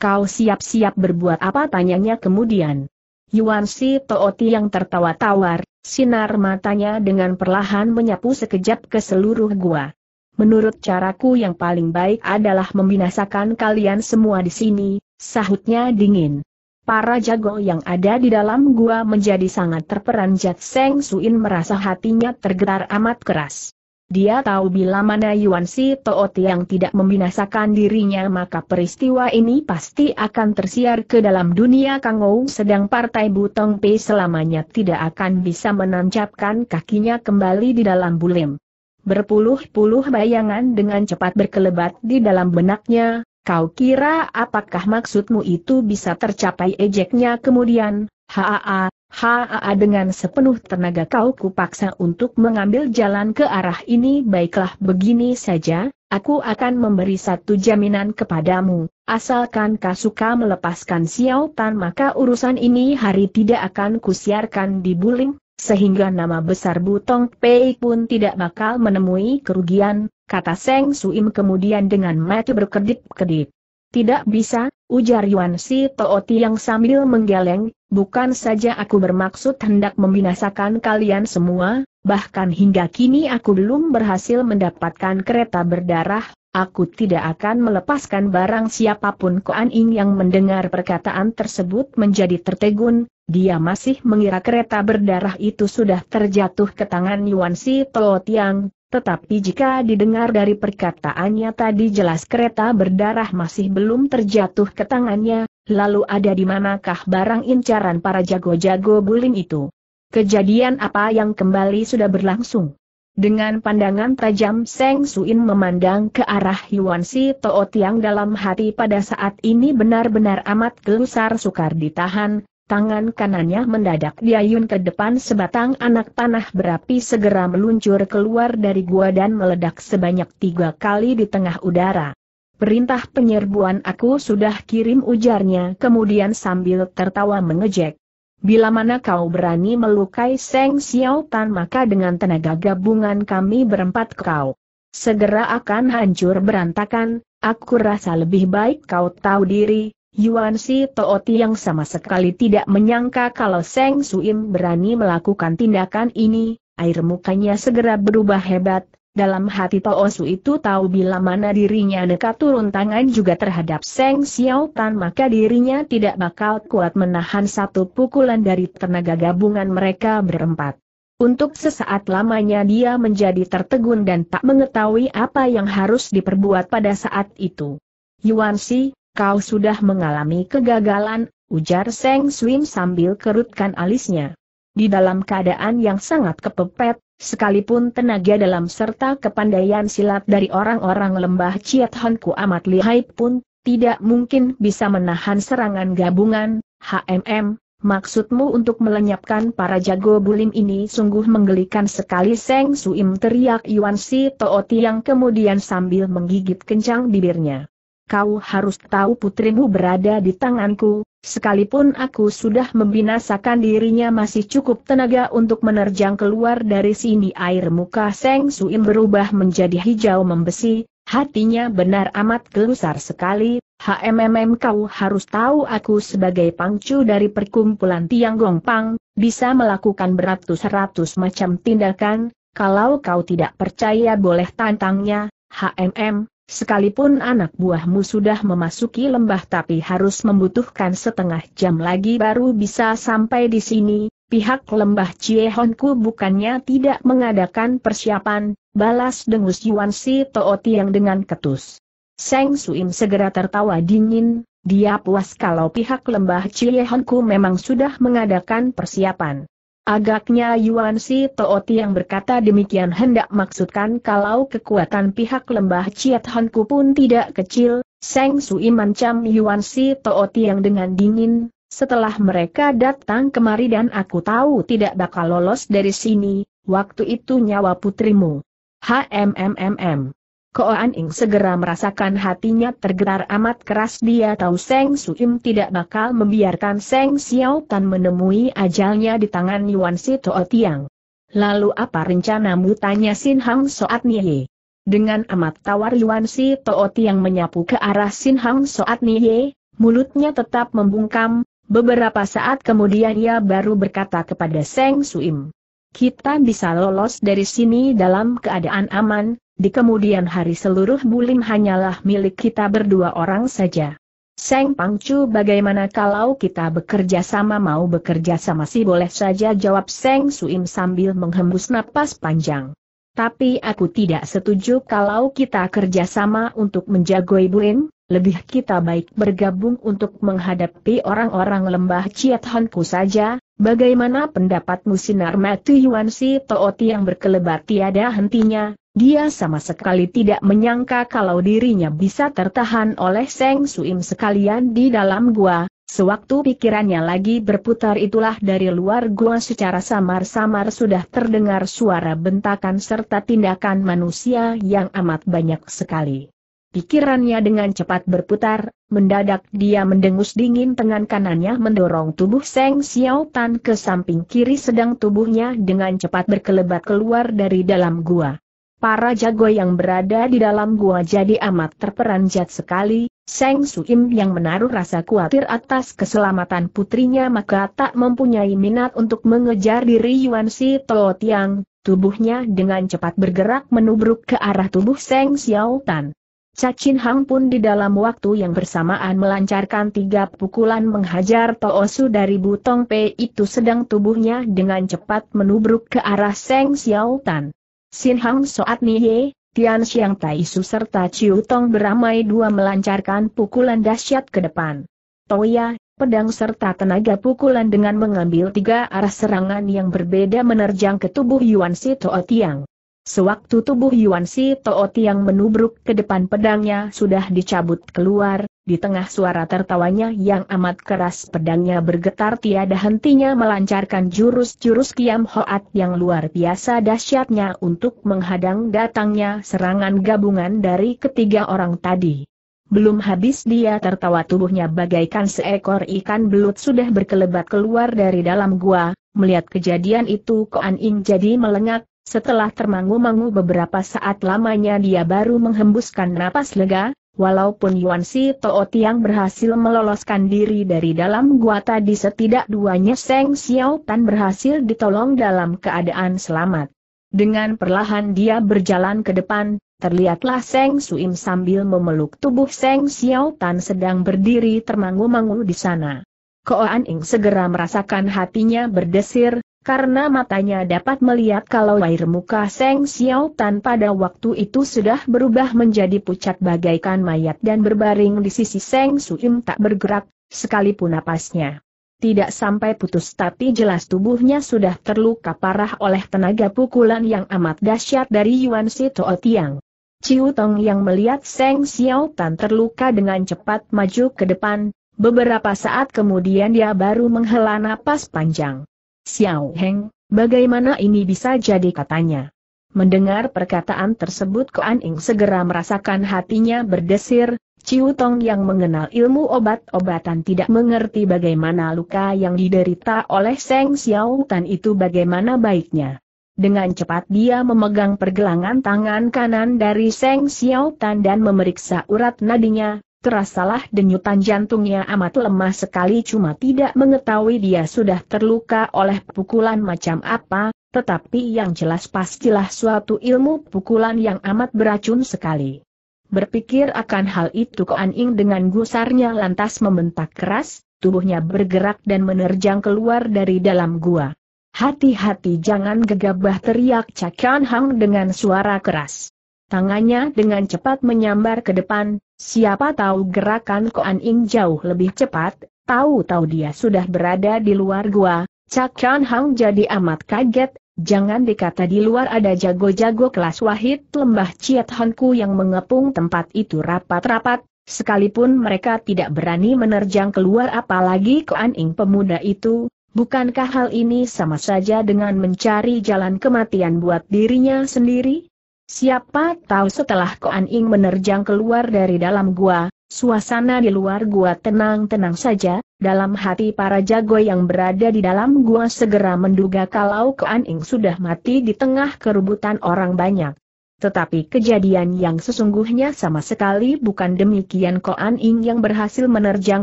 Kau siap-siap berbuat apa tanyanya kemudian. Yuan Si Tooti yang tertawa tawar, sinar matanya dengan perlahan menyapu sekejap ke seluruh gua. Menurut caraku yang paling baik adalah membinasakan kalian semua di sini, sahutnya dingin. Para jago yang ada di dalam gua menjadi sangat terperanjat Seng Suin merasa hatinya tergetar amat keras. Dia tahu bila mana Yuan Si Toot yang tidak membinasakan dirinya maka peristiwa ini pasti akan tersiar ke dalam dunia Kang Kangou sedang partai Butong Pei selamanya tidak akan bisa menancapkan kakinya kembali di dalam bulim. Berpuluh-puluh bayangan dengan cepat berkelebat di dalam benaknya, kau kira apakah maksudmu itu bisa tercapai ejeknya kemudian, Haa, haa dengan sepenuh tenaga kau kupaksa untuk mengambil jalan ke arah ini baiklah begini saja, aku akan memberi satu jaminan kepadamu, asalkan kau suka melepaskan Xiao Tan maka urusan ini hari tidak akan kusiarkan di Buling, sehingga nama besar Butong Pei pun tidak bakal menemui kerugian, kata Seng Suim kemudian dengan mata berkedip-kedip. Tidak bisa, ujar Yuan Si Tooti yang sambil menggeleng, Bukan saja aku bermaksud hendak membinasakan kalian semua, bahkan hingga kini aku belum berhasil mendapatkan kereta berdarah, aku tidak akan melepaskan barang siapapun Koan Ing yang mendengar perkataan tersebut menjadi tertegun, dia masih mengira kereta berdarah itu sudah terjatuh ke tangan Yuan Si Tuo Tiang, tetapi jika didengar dari perkataannya tadi jelas kereta berdarah masih belum terjatuh ke tangannya, lalu ada di manakah barang incaran para jago-jago bulim itu? Kejadian apa yang kembali sudah berlangsung? Dengan pandangan tajam Seng Suin memandang ke arah Yuan Si Too Tiang dalam hati pada saat ini benar-benar amat gelusar sukar ditahan, tangan kanannya mendadak diayun ke depan sebatang anak panah berapi segera meluncur keluar dari gua dan meledak sebanyak tiga kali di tengah udara. Perintah penyerbuan aku sudah kirim ujarnya kemudian sambil tertawa mengejek. Bila mana kau berani melukai Seng Xiao Tan maka dengan tenaga gabungan kami berempat kau. Segera akan hancur berantakan, aku rasa lebih baik kau tahu diri, Yuan Si Tooti yang sama sekali tidak menyangka kalau Seng Suim berani melakukan tindakan ini, air mukanya segera berubah hebat, dalam hati Toosu itu tahu bila mana dirinya dekat turun tangan juga terhadap Seng Xiao maka dirinya tidak bakal kuat menahan satu pukulan dari tenaga gabungan mereka berempat. Untuk sesaat lamanya dia menjadi tertegun dan tak mengetahui apa yang harus diperbuat pada saat itu. Yuan Si, kau sudah mengalami kegagalan, ujar Seng Swim sambil kerutkan alisnya. Di dalam keadaan yang sangat kepepet, Sekalipun tenaga dalam serta kepandaian silat dari orang-orang lembah Chiat amat lihai pun, tidak mungkin bisa menahan serangan gabungan, HMM, maksudmu untuk melenyapkan para jago bulim ini sungguh menggelikan sekali Seng Suim teriak Yuan Si Tooti yang kemudian sambil menggigit kencang bibirnya kau harus tahu putrimu berada di tanganku, sekalipun aku sudah membinasakan dirinya masih cukup tenaga untuk menerjang keluar dari sini air muka Seng Suim berubah menjadi hijau membesi, hatinya benar amat gelusar sekali, HMMM kau harus tahu aku sebagai pangcu dari perkumpulan Tiang Gongpang, bisa melakukan beratus-ratus macam tindakan, kalau kau tidak percaya boleh tantangnya, HMM, Sekalipun anak buahmu sudah memasuki lembah tapi harus membutuhkan setengah jam lagi baru bisa sampai di sini, pihak lembah Ciehonku bukannya tidak mengadakan persiapan, balas dengus Yuan Si Tooti yang dengan ketus. Seng Suim segera tertawa dingin, dia puas kalau pihak lembah Ciehonku memang sudah mengadakan persiapan. Agaknya Yuan Si Tooti yang berkata demikian hendak maksudkan kalau kekuatan pihak lembah Ciat Hanku pun tidak kecil, Seng Sui mancam Yuan Si Tooti yang dengan dingin, setelah mereka datang kemari dan aku tahu tidak bakal lolos dari sini, waktu itu nyawa putrimu. HMMMM. Koan Ing segera merasakan hatinya tergetar amat keras dia tahu Seng Suim tidak bakal membiarkan Seng Xiao Tan menemui ajalnya di tangan Yuan Toa Tiang. Lalu apa rencanamu tanya Sin Hang Soat Nye. Dengan amat tawar Yuan Toa Tiang menyapu ke arah Sin Hang Soat Nye, mulutnya tetap membungkam, beberapa saat kemudian ia baru berkata kepada Seng Suim kita bisa lolos dari sini dalam keadaan aman, di kemudian hari seluruh bulim hanyalah milik kita berdua orang saja. Seng Pangcu bagaimana kalau kita bekerja sama mau bekerja sama sih boleh saja jawab Seng Suim sambil menghembus napas panjang. Tapi aku tidak setuju kalau kita kerja sama untuk menjagoi Buin. Lebih kita baik bergabung untuk menghadapi orang-orang lembah Ciat Honku saja, bagaimana pendapatmu sinar mati Yuan Si Tooti yang berkelebat tiada hentinya, dia sama sekali tidak menyangka kalau dirinya bisa tertahan oleh Seng Suim sekalian di dalam gua. Sewaktu pikirannya lagi berputar itulah dari luar gua secara samar-samar sudah terdengar suara bentakan serta tindakan manusia yang amat banyak sekali. Pikirannya dengan cepat berputar, mendadak dia mendengus dingin tangan kanannya mendorong tubuh Seng Xiaotan ke samping kiri sedang tubuhnya dengan cepat berkelebat keluar dari dalam gua. Para jago yang berada di dalam gua jadi amat terperanjat sekali, Seng Suim yang menaruh rasa khawatir atas keselamatan putrinya maka tak mempunyai minat untuk mengejar diri Yuan Si Tuo Tiang, tubuhnya dengan cepat bergerak menubruk ke arah tubuh Seng Xiaotan. Cacin Hang pun di dalam waktu yang bersamaan melancarkan tiga pukulan menghajar Toosu dari Butong Pei itu sedang tubuhnya dengan cepat menubruk ke arah Seng Xiao Tan. Sin Hang Soat Nie, Tian Xiang Tai Su serta Chiu Tong beramai dua melancarkan pukulan dahsyat ke depan. Toya, pedang serta tenaga pukulan dengan mengambil tiga arah serangan yang berbeda menerjang ke tubuh Yuan Si Toa Tiang. Sewaktu tubuh Yuan Si Too Tiang menubruk ke depan pedangnya sudah dicabut keluar, di tengah suara tertawanya yang amat keras pedangnya bergetar tiada hentinya melancarkan jurus-jurus Kiam Hoat yang luar biasa dahsyatnya untuk menghadang datangnya serangan gabungan dari ketiga orang tadi. Belum habis dia tertawa tubuhnya bagaikan seekor ikan belut sudah berkelebat keluar dari dalam gua, melihat kejadian itu Koan Ing jadi melengak, setelah termangu-mangu beberapa saat lamanya dia baru menghembuskan napas lega, walaupun Yuan Si Too Tiang berhasil meloloskan diri dari dalam gua tadi setidak duanya Seng Xiao Tan berhasil ditolong dalam keadaan selamat. Dengan perlahan dia berjalan ke depan, terlihatlah Seng Suim sambil memeluk tubuh Seng Xiao Tan sedang berdiri termangu-mangu di sana. Koan Ing segera merasakan hatinya berdesir, karena matanya dapat melihat kalau air muka Seng Xiao Tan pada waktu itu sudah berubah menjadi pucat bagaikan mayat dan berbaring di sisi Seng Suim tak bergerak, sekalipun napasnya. Tidak sampai putus tapi jelas tubuhnya sudah terluka parah oleh tenaga pukulan yang amat dahsyat dari Yuan Si To'o Tiang. Ciu Tong yang melihat Seng Xiao Tan terluka dengan cepat maju ke depan, beberapa saat kemudian dia baru menghela napas panjang. Xiao Heng, bagaimana ini bisa jadi katanya. Mendengar perkataan tersebut Koan Ing segera merasakan hatinya berdesir, Ciu Tong yang mengenal ilmu obat-obatan tidak mengerti bagaimana luka yang diderita oleh Seng Xiao Tan itu bagaimana baiknya. Dengan cepat dia memegang pergelangan tangan kanan dari Seng Xiao Tan dan memeriksa urat nadinya, Terasalah denyutan jantungnya amat lemah sekali cuma tidak mengetahui dia sudah terluka oleh pukulan macam apa, tetapi yang jelas pastilah suatu ilmu pukulan yang amat beracun sekali. Berpikir akan hal itu Koan Ing dengan gusarnya lantas membentak keras, tubuhnya bergerak dan menerjang keluar dari dalam gua. Hati-hati jangan gegabah teriak Cakian Hang dengan suara keras. Tangannya dengan cepat menyambar ke depan, siapa tahu gerakan Koan Ing jauh lebih cepat, tahu-tahu dia sudah berada di luar gua, Cak Chan Hang jadi amat kaget, jangan dikata di luar ada jago-jago kelas wahid lembah Ciet Hanku yang mengepung tempat itu rapat-rapat, sekalipun mereka tidak berani menerjang keluar apalagi Koan Ing pemuda itu, bukankah hal ini sama saja dengan mencari jalan kematian buat dirinya sendiri? Siapa tahu setelah Koan Ing menerjang keluar dari dalam gua, suasana di luar gua tenang-tenang saja, dalam hati para jago yang berada di dalam gua segera menduga kalau Koan Ing sudah mati di tengah kerubutan orang banyak. Tetapi kejadian yang sesungguhnya sama sekali bukan demikian Koan Ing yang berhasil menerjang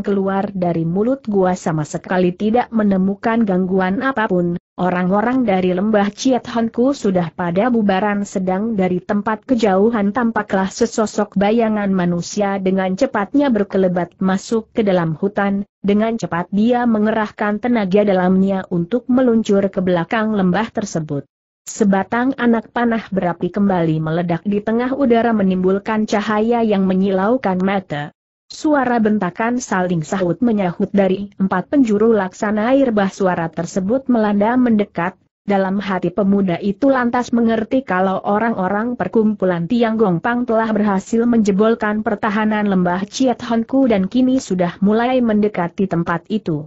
keluar dari mulut gua sama sekali tidak menemukan gangguan apapun. Orang-orang dari lembah Chiat Honku sudah pada bubaran sedang dari tempat kejauhan tampaklah sesosok bayangan manusia dengan cepatnya berkelebat masuk ke dalam hutan, dengan cepat dia mengerahkan tenaga dalamnya untuk meluncur ke belakang lembah tersebut. Sebatang anak panah berapi kembali meledak di tengah udara menimbulkan cahaya yang menyilaukan mata. Suara bentakan saling sahut menyahut dari empat penjuru laksana air bah suara tersebut melanda mendekat, dalam hati pemuda itu lantas mengerti kalau orang-orang perkumpulan Tiang Gongpang telah berhasil menjebolkan pertahanan lembah Chiat Honku dan kini sudah mulai mendekati tempat itu.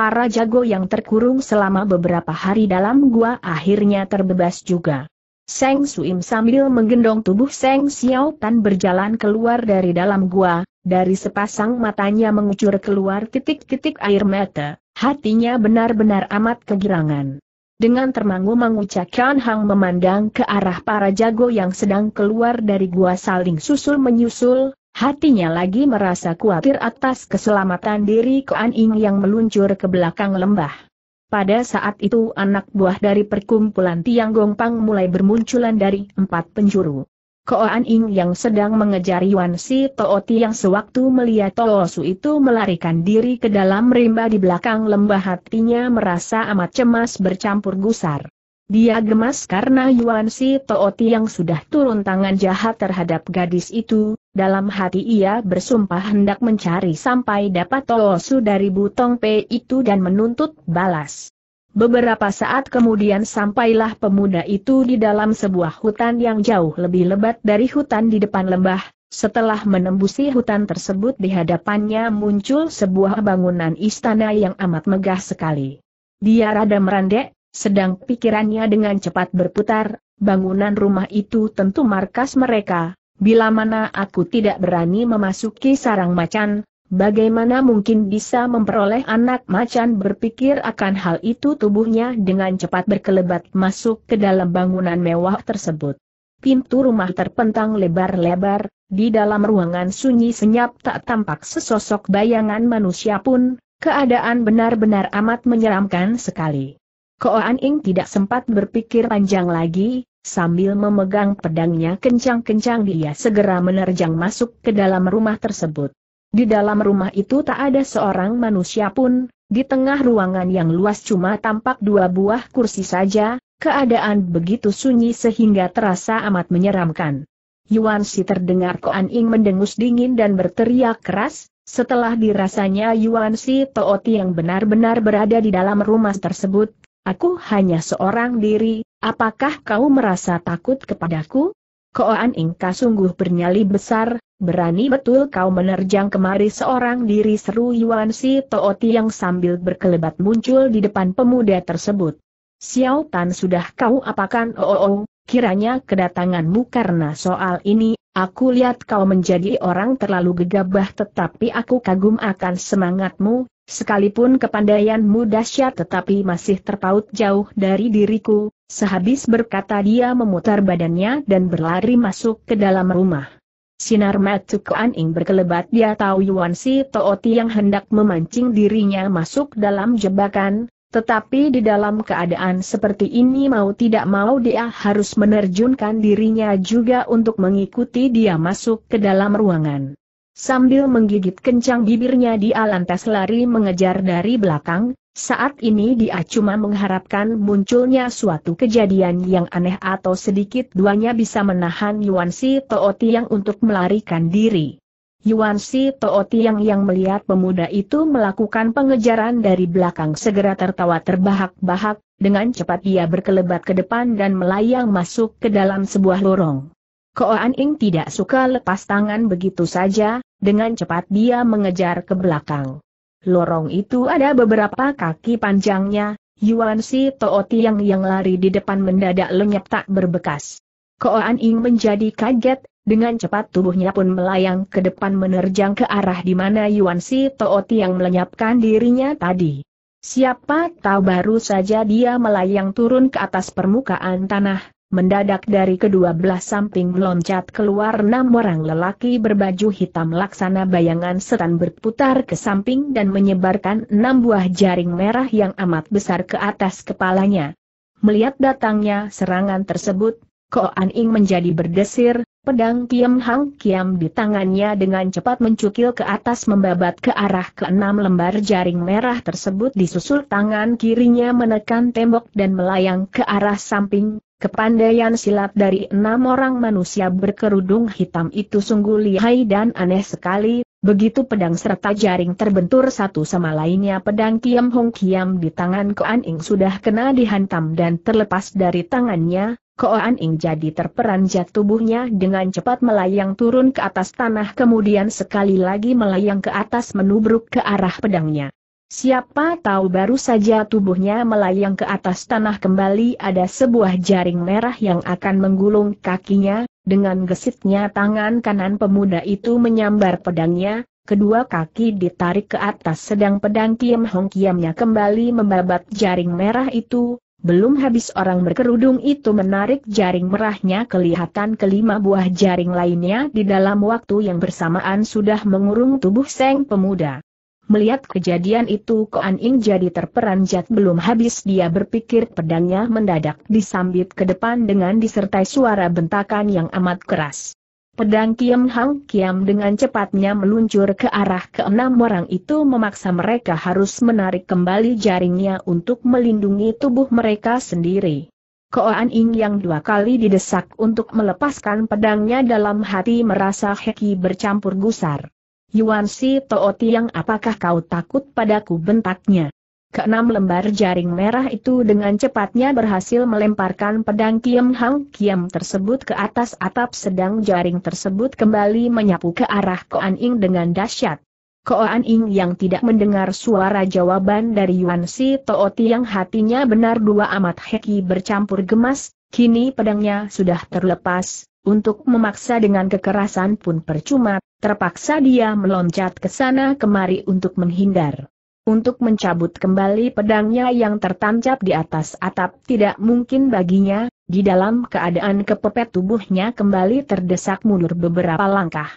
Para jago yang terkurung selama beberapa hari dalam gua akhirnya terbebas juga. Seng Suim sambil menggendong tubuh Seng Xiao Tan berjalan keluar dari dalam gua, dari sepasang matanya mengucur keluar titik-titik air mata, hatinya benar-benar amat kegirangan. Dengan termangu-mangu Cakran Hang memandang ke arah para jago yang sedang keluar dari gua saling susul-menyusul, Hatinya lagi merasa khawatir atas keselamatan diri Kuan Ing yang meluncur ke belakang lembah. Pada saat itu anak buah dari perkumpulan Tiang Gongpang mulai bermunculan dari empat penjuru. Koan Ying yang sedang mengejar Yuan Si Tooti yang sewaktu melihat Toosu itu melarikan diri ke dalam rimba di belakang lembah hatinya merasa amat cemas bercampur gusar. Dia gemas karena Yuan Si Tooti yang sudah turun tangan jahat terhadap gadis itu, dalam hati ia bersumpah hendak mencari sampai dapat Toosu dari Butong P itu dan menuntut balas. Beberapa saat kemudian sampailah pemuda itu di dalam sebuah hutan yang jauh lebih lebat dari hutan di depan lembah. Setelah menembusi hutan tersebut di hadapannya muncul sebuah bangunan istana yang amat megah sekali. Dia rada merandek, sedang pikirannya dengan cepat berputar, bangunan rumah itu tentu markas mereka, Bila mana aku tidak berani memasuki sarang macan, bagaimana mungkin bisa memperoleh anak macan berpikir akan hal itu tubuhnya dengan cepat berkelebat masuk ke dalam bangunan mewah tersebut. Pintu rumah terpentang lebar-lebar, di dalam ruangan sunyi senyap tak tampak sesosok bayangan manusia pun, keadaan benar-benar amat menyeramkan sekali. Koan Ing tidak sempat berpikir panjang lagi, Sambil memegang pedangnya kencang-kencang dia segera menerjang masuk ke dalam rumah tersebut. Di dalam rumah itu tak ada seorang manusia pun, di tengah ruangan yang luas cuma tampak dua buah kursi saja, keadaan begitu sunyi sehingga terasa amat menyeramkan. Yuan Si terdengar Koan Ing mendengus dingin dan berteriak keras, setelah dirasanya Yuan Si Tooti yang benar-benar berada di dalam rumah tersebut, Aku hanya seorang diri, apakah kau merasa takut kepadaku? Koan Ingka sungguh bernyali besar, berani betul kau menerjang kemari seorang diri seru Yuan Si Tooti yang sambil berkelebat muncul di depan pemuda tersebut. Xiao Tan sudah kau apakan oh, oh, oh kiranya kedatanganmu karena soal ini, aku lihat kau menjadi orang terlalu gegabah tetapi aku kagum akan semangatmu, Sekalipun kepandaianmu dahsyat tetapi masih terpaut jauh dari diriku, sehabis berkata dia memutar badannya dan berlari masuk ke dalam rumah. Sinar matuk aning berkelebat dia tahu Yuan Si Tooti yang hendak memancing dirinya masuk dalam jebakan, tetapi di dalam keadaan seperti ini mau tidak mau dia harus menerjunkan dirinya juga untuk mengikuti dia masuk ke dalam ruangan. Sambil menggigit kencang bibirnya dia lantas lari mengejar dari belakang, saat ini dia cuma mengharapkan munculnya suatu kejadian yang aneh atau sedikit duanya bisa menahan Yuan Si Tooti yang untuk melarikan diri. Yuan Si Tooti yang yang melihat pemuda itu melakukan pengejaran dari belakang segera tertawa terbahak-bahak, dengan cepat ia berkelebat ke depan dan melayang masuk ke dalam sebuah lorong. Koan Ing tidak suka lepas tangan begitu saja, dengan cepat dia mengejar ke belakang. Lorong itu ada beberapa kaki panjangnya, Yuan Si Tooti yang yang lari di depan mendadak lenyap tak berbekas. Koan Ing menjadi kaget, dengan cepat tubuhnya pun melayang ke depan menerjang ke arah di mana Yuan Si Tooti yang melenyapkan dirinya tadi. Siapa tahu baru saja dia melayang turun ke atas permukaan tanah, Mendadak dari kedua belah samping meloncat keluar enam orang lelaki berbaju hitam laksana bayangan setan berputar ke samping dan menyebarkan enam buah jaring merah yang amat besar ke atas kepalanya. Melihat datangnya serangan tersebut, Ko An Ing menjadi berdesir, pedang Kiam Hang Kiam di tangannya dengan cepat mencukil ke atas membabat ke arah keenam lembar jaring merah tersebut disusul tangan kirinya menekan tembok dan melayang ke arah samping, Kepandaian silat dari enam orang manusia berkerudung hitam itu sungguh lihai dan aneh sekali, begitu pedang serta jaring terbentur satu sama lainnya pedang Kiam Hong Kiam di tangan Koan Ing sudah kena dihantam dan terlepas dari tangannya, Koan Ing jadi terperanjat tubuhnya dengan cepat melayang turun ke atas tanah kemudian sekali lagi melayang ke atas menubruk ke arah pedangnya. Siapa tahu baru saja tubuhnya melayang ke atas tanah kembali ada sebuah jaring merah yang akan menggulung kakinya, dengan gesitnya tangan kanan pemuda itu menyambar pedangnya, kedua kaki ditarik ke atas sedang pedang Kiam Hong Kiamnya kembali membabat jaring merah itu, belum habis orang berkerudung itu menarik jaring merahnya kelihatan kelima buah jaring lainnya di dalam waktu yang bersamaan sudah mengurung tubuh seng pemuda. Melihat kejadian itu Koan Ing jadi terperanjat belum habis dia berpikir pedangnya mendadak disambit ke depan dengan disertai suara bentakan yang amat keras. Pedang Kiam Hang Kiam dengan cepatnya meluncur ke arah keenam orang itu memaksa mereka harus menarik kembali jaringnya untuk melindungi tubuh mereka sendiri. Koan Ing yang dua kali didesak untuk melepaskan pedangnya dalam hati merasa heki bercampur gusar. Yuan Si Tootiang apakah kau takut padaku bentaknya? Keenam lembar jaring merah itu dengan cepatnya berhasil melemparkan pedang Kiam Hang Kiam tersebut ke atas atap sedang jaring tersebut kembali menyapu ke arah Koan Ing dengan dahsyat. Koan Ing yang tidak mendengar suara jawaban dari Yuan Si Tooti yang hatinya benar dua amat heki bercampur gemas, kini pedangnya sudah terlepas, untuk memaksa dengan kekerasan pun percuma, terpaksa dia meloncat ke sana kemari untuk menghindar. Untuk mencabut kembali pedangnya yang tertancap di atas atap tidak mungkin baginya, di dalam keadaan kepepet tubuhnya kembali terdesak mundur beberapa langkah.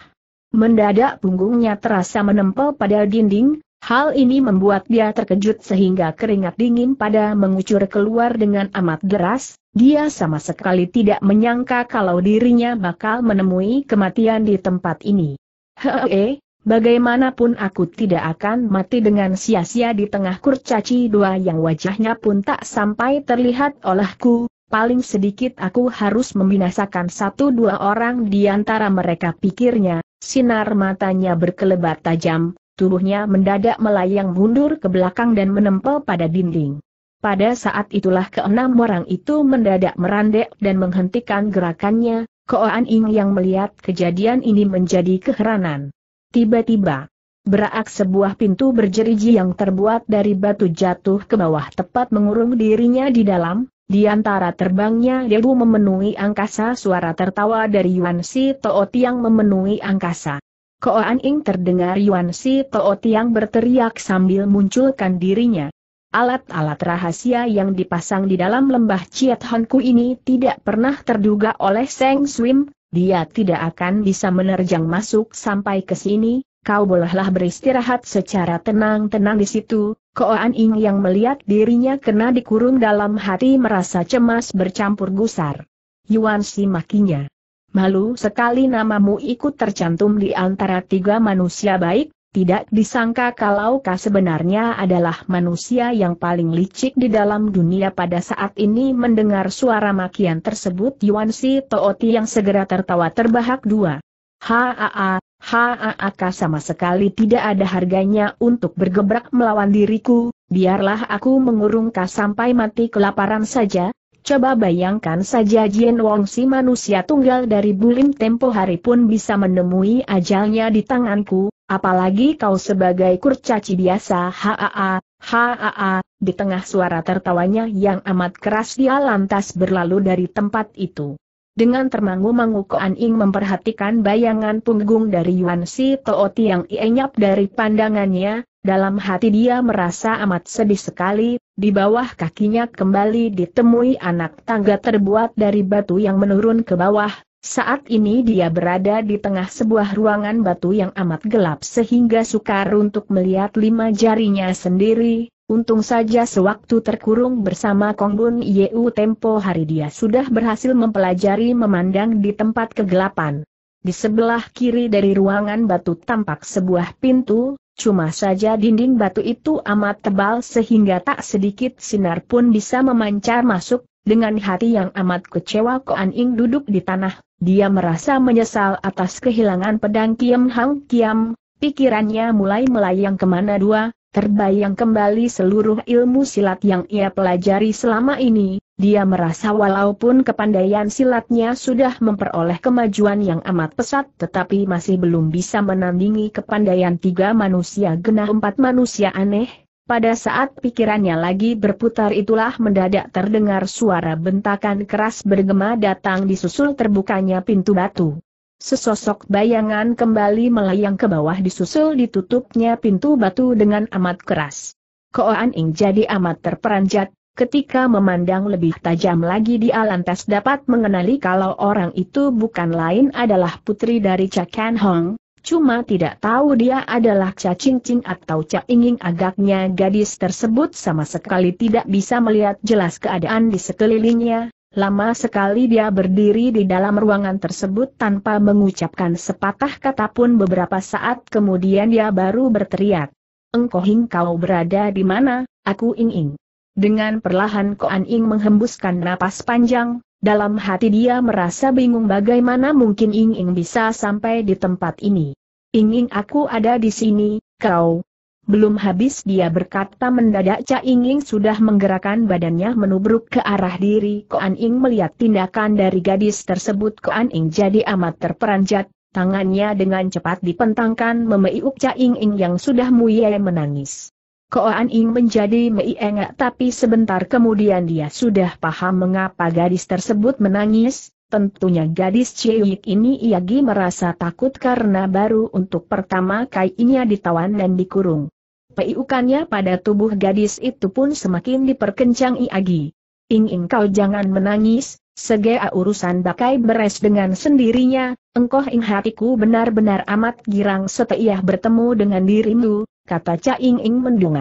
Mendadak punggungnya terasa menempel pada dinding, hal ini membuat dia terkejut sehingga keringat dingin pada mengucur keluar dengan amat deras, dia sama sekali tidak menyangka kalau dirinya bakal menemui kematian di tempat ini. Hehehe, bagaimanapun aku tidak akan mati dengan sia-sia di tengah kurcaci dua yang wajahnya pun tak sampai terlihat olehku, paling sedikit aku harus membinasakan satu dua orang di antara mereka pikirnya, sinar matanya berkelebat tajam, tubuhnya mendadak melayang mundur ke belakang dan menempel pada dinding. Pada saat itulah keenam orang itu mendadak merandek dan menghentikan gerakannya, Koan Ing yang melihat kejadian ini menjadi keheranan. Tiba-tiba, berak sebuah pintu berjeriji yang terbuat dari batu jatuh ke bawah tepat mengurung dirinya di dalam, di antara terbangnya debu memenuhi angkasa suara tertawa dari Yuan Si Toot yang memenuhi angkasa. Koan Ing terdengar Yuan Si Toot yang berteriak sambil munculkan dirinya. Alat-alat rahasia yang dipasang di dalam lembah Chiat Honku ini tidak pernah terduga oleh Seng Swim, dia tidak akan bisa menerjang masuk sampai ke sini, kau bolehlah beristirahat secara tenang-tenang di situ. Koan Ing yang melihat dirinya kena dikurung dalam hati merasa cemas bercampur gusar. Yuan Si makinya. Malu sekali namamu ikut tercantum di antara tiga manusia baik, tidak disangka kalau kau sebenarnya adalah manusia yang paling licik di dalam dunia pada saat ini mendengar suara makian tersebut Yuan Si Tooti yang segera tertawa terbahak dua. Haa, haa kau sama sekali tidak ada harganya untuk bergebrak melawan diriku, biarlah aku mengurung kau sampai mati kelaparan saja, Coba bayangkan saja Jian Wong si manusia tunggal dari Bulim tempo hari pun bisa menemui ajalnya di tanganku, apalagi kau sebagai kurcaci biasa haa, haa, di tengah suara tertawanya yang amat keras dia lantas berlalu dari tempat itu. Dengan termangu-mangu Koan Ying memperhatikan bayangan punggung dari Yuan Si Tooti yang ienyap dari pandangannya, dalam hati dia merasa amat sedih sekali, di bawah kakinya kembali ditemui anak tangga terbuat dari batu yang menurun ke bawah, saat ini dia berada di tengah sebuah ruangan batu yang amat gelap sehingga sukar untuk melihat lima jarinya sendiri, untung saja sewaktu terkurung bersama Kongbun Yeu tempo hari dia sudah berhasil mempelajari memandang di tempat kegelapan. Di sebelah kiri dari ruangan batu tampak sebuah pintu, cuma saja dinding batu itu amat tebal sehingga tak sedikit sinar pun bisa memancar masuk, dengan hati yang amat kecewa Koan Ing duduk di tanah, dia merasa menyesal atas kehilangan pedang Kiam Hang Kiam, pikirannya mulai melayang kemana dua, terbayang kembali seluruh ilmu silat yang ia pelajari selama ini, dia merasa walaupun kepandaian silatnya sudah memperoleh kemajuan yang amat pesat tetapi masih belum bisa menandingi kepandaian tiga manusia genah empat manusia aneh, pada saat pikirannya lagi berputar itulah mendadak terdengar suara bentakan keras bergema datang disusul terbukanya pintu batu. Sesosok bayangan kembali melayang ke bawah disusul ditutupnya pintu batu dengan amat keras. Koan Ing jadi amat terperanjat, ketika memandang lebih tajam lagi di alantas dapat mengenali kalau orang itu bukan lain adalah putri dari Chakan Hong, cuma tidak tahu dia adalah cacing Ching atau Cha Inging agaknya gadis tersebut sama sekali tidak bisa melihat jelas keadaan di sekelilingnya, lama sekali dia berdiri di dalam ruangan tersebut tanpa mengucapkan sepatah kata pun beberapa saat kemudian dia baru berteriak. Engkau kau berada di mana, aku Ing Ing. Dengan perlahan Koan Ing menghembuskan napas panjang, dalam hati dia merasa bingung bagaimana mungkin Ing Ing bisa sampai di tempat ini. Ing Ing aku ada di sini, kau. Belum habis dia berkata mendadak Cha Ing Ing sudah menggerakkan badannya menubruk ke arah diri Koan Ing melihat tindakan dari gadis tersebut Koan Ing jadi amat terperanjat, tangannya dengan cepat dipentangkan memeiuk Cha Ing Ing yang sudah muye menangis. Koan Ing menjadi Meiengak, tapi sebentar kemudian dia sudah paham mengapa gadis tersebut menangis, tentunya gadis cewek ini Iagi merasa takut karena baru untuk pertama kainya ditawan dan dikurung. Peiukannya pada tubuh gadis itu pun semakin diperkencang Iagi. Ing Ing kau jangan menangis, Segera urusan bakai beres dengan sendirinya, engkau ing hatiku benar-benar amat girang setelah bertemu dengan dirimu, kata Caing Ing Ing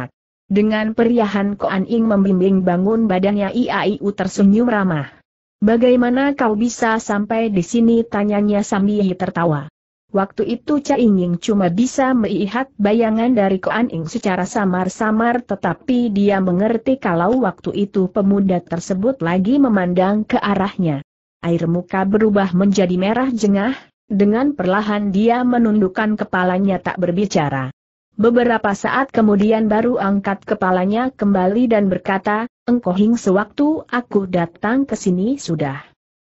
Dengan periahan Koan Ing membimbing bangun badannya Iaiu tersenyum ramah. Bagaimana kau bisa sampai di sini tanyanya sambil tertawa. Waktu itu Cha Ying cuma bisa melihat bayangan dari Koan Ing secara samar-samar tetapi dia mengerti kalau waktu itu pemuda tersebut lagi memandang ke arahnya. Air muka berubah menjadi merah jengah, dengan perlahan dia menundukkan kepalanya tak berbicara. Beberapa saat kemudian baru angkat kepalanya kembali dan berkata, Engkau Hing sewaktu aku datang ke sini sudah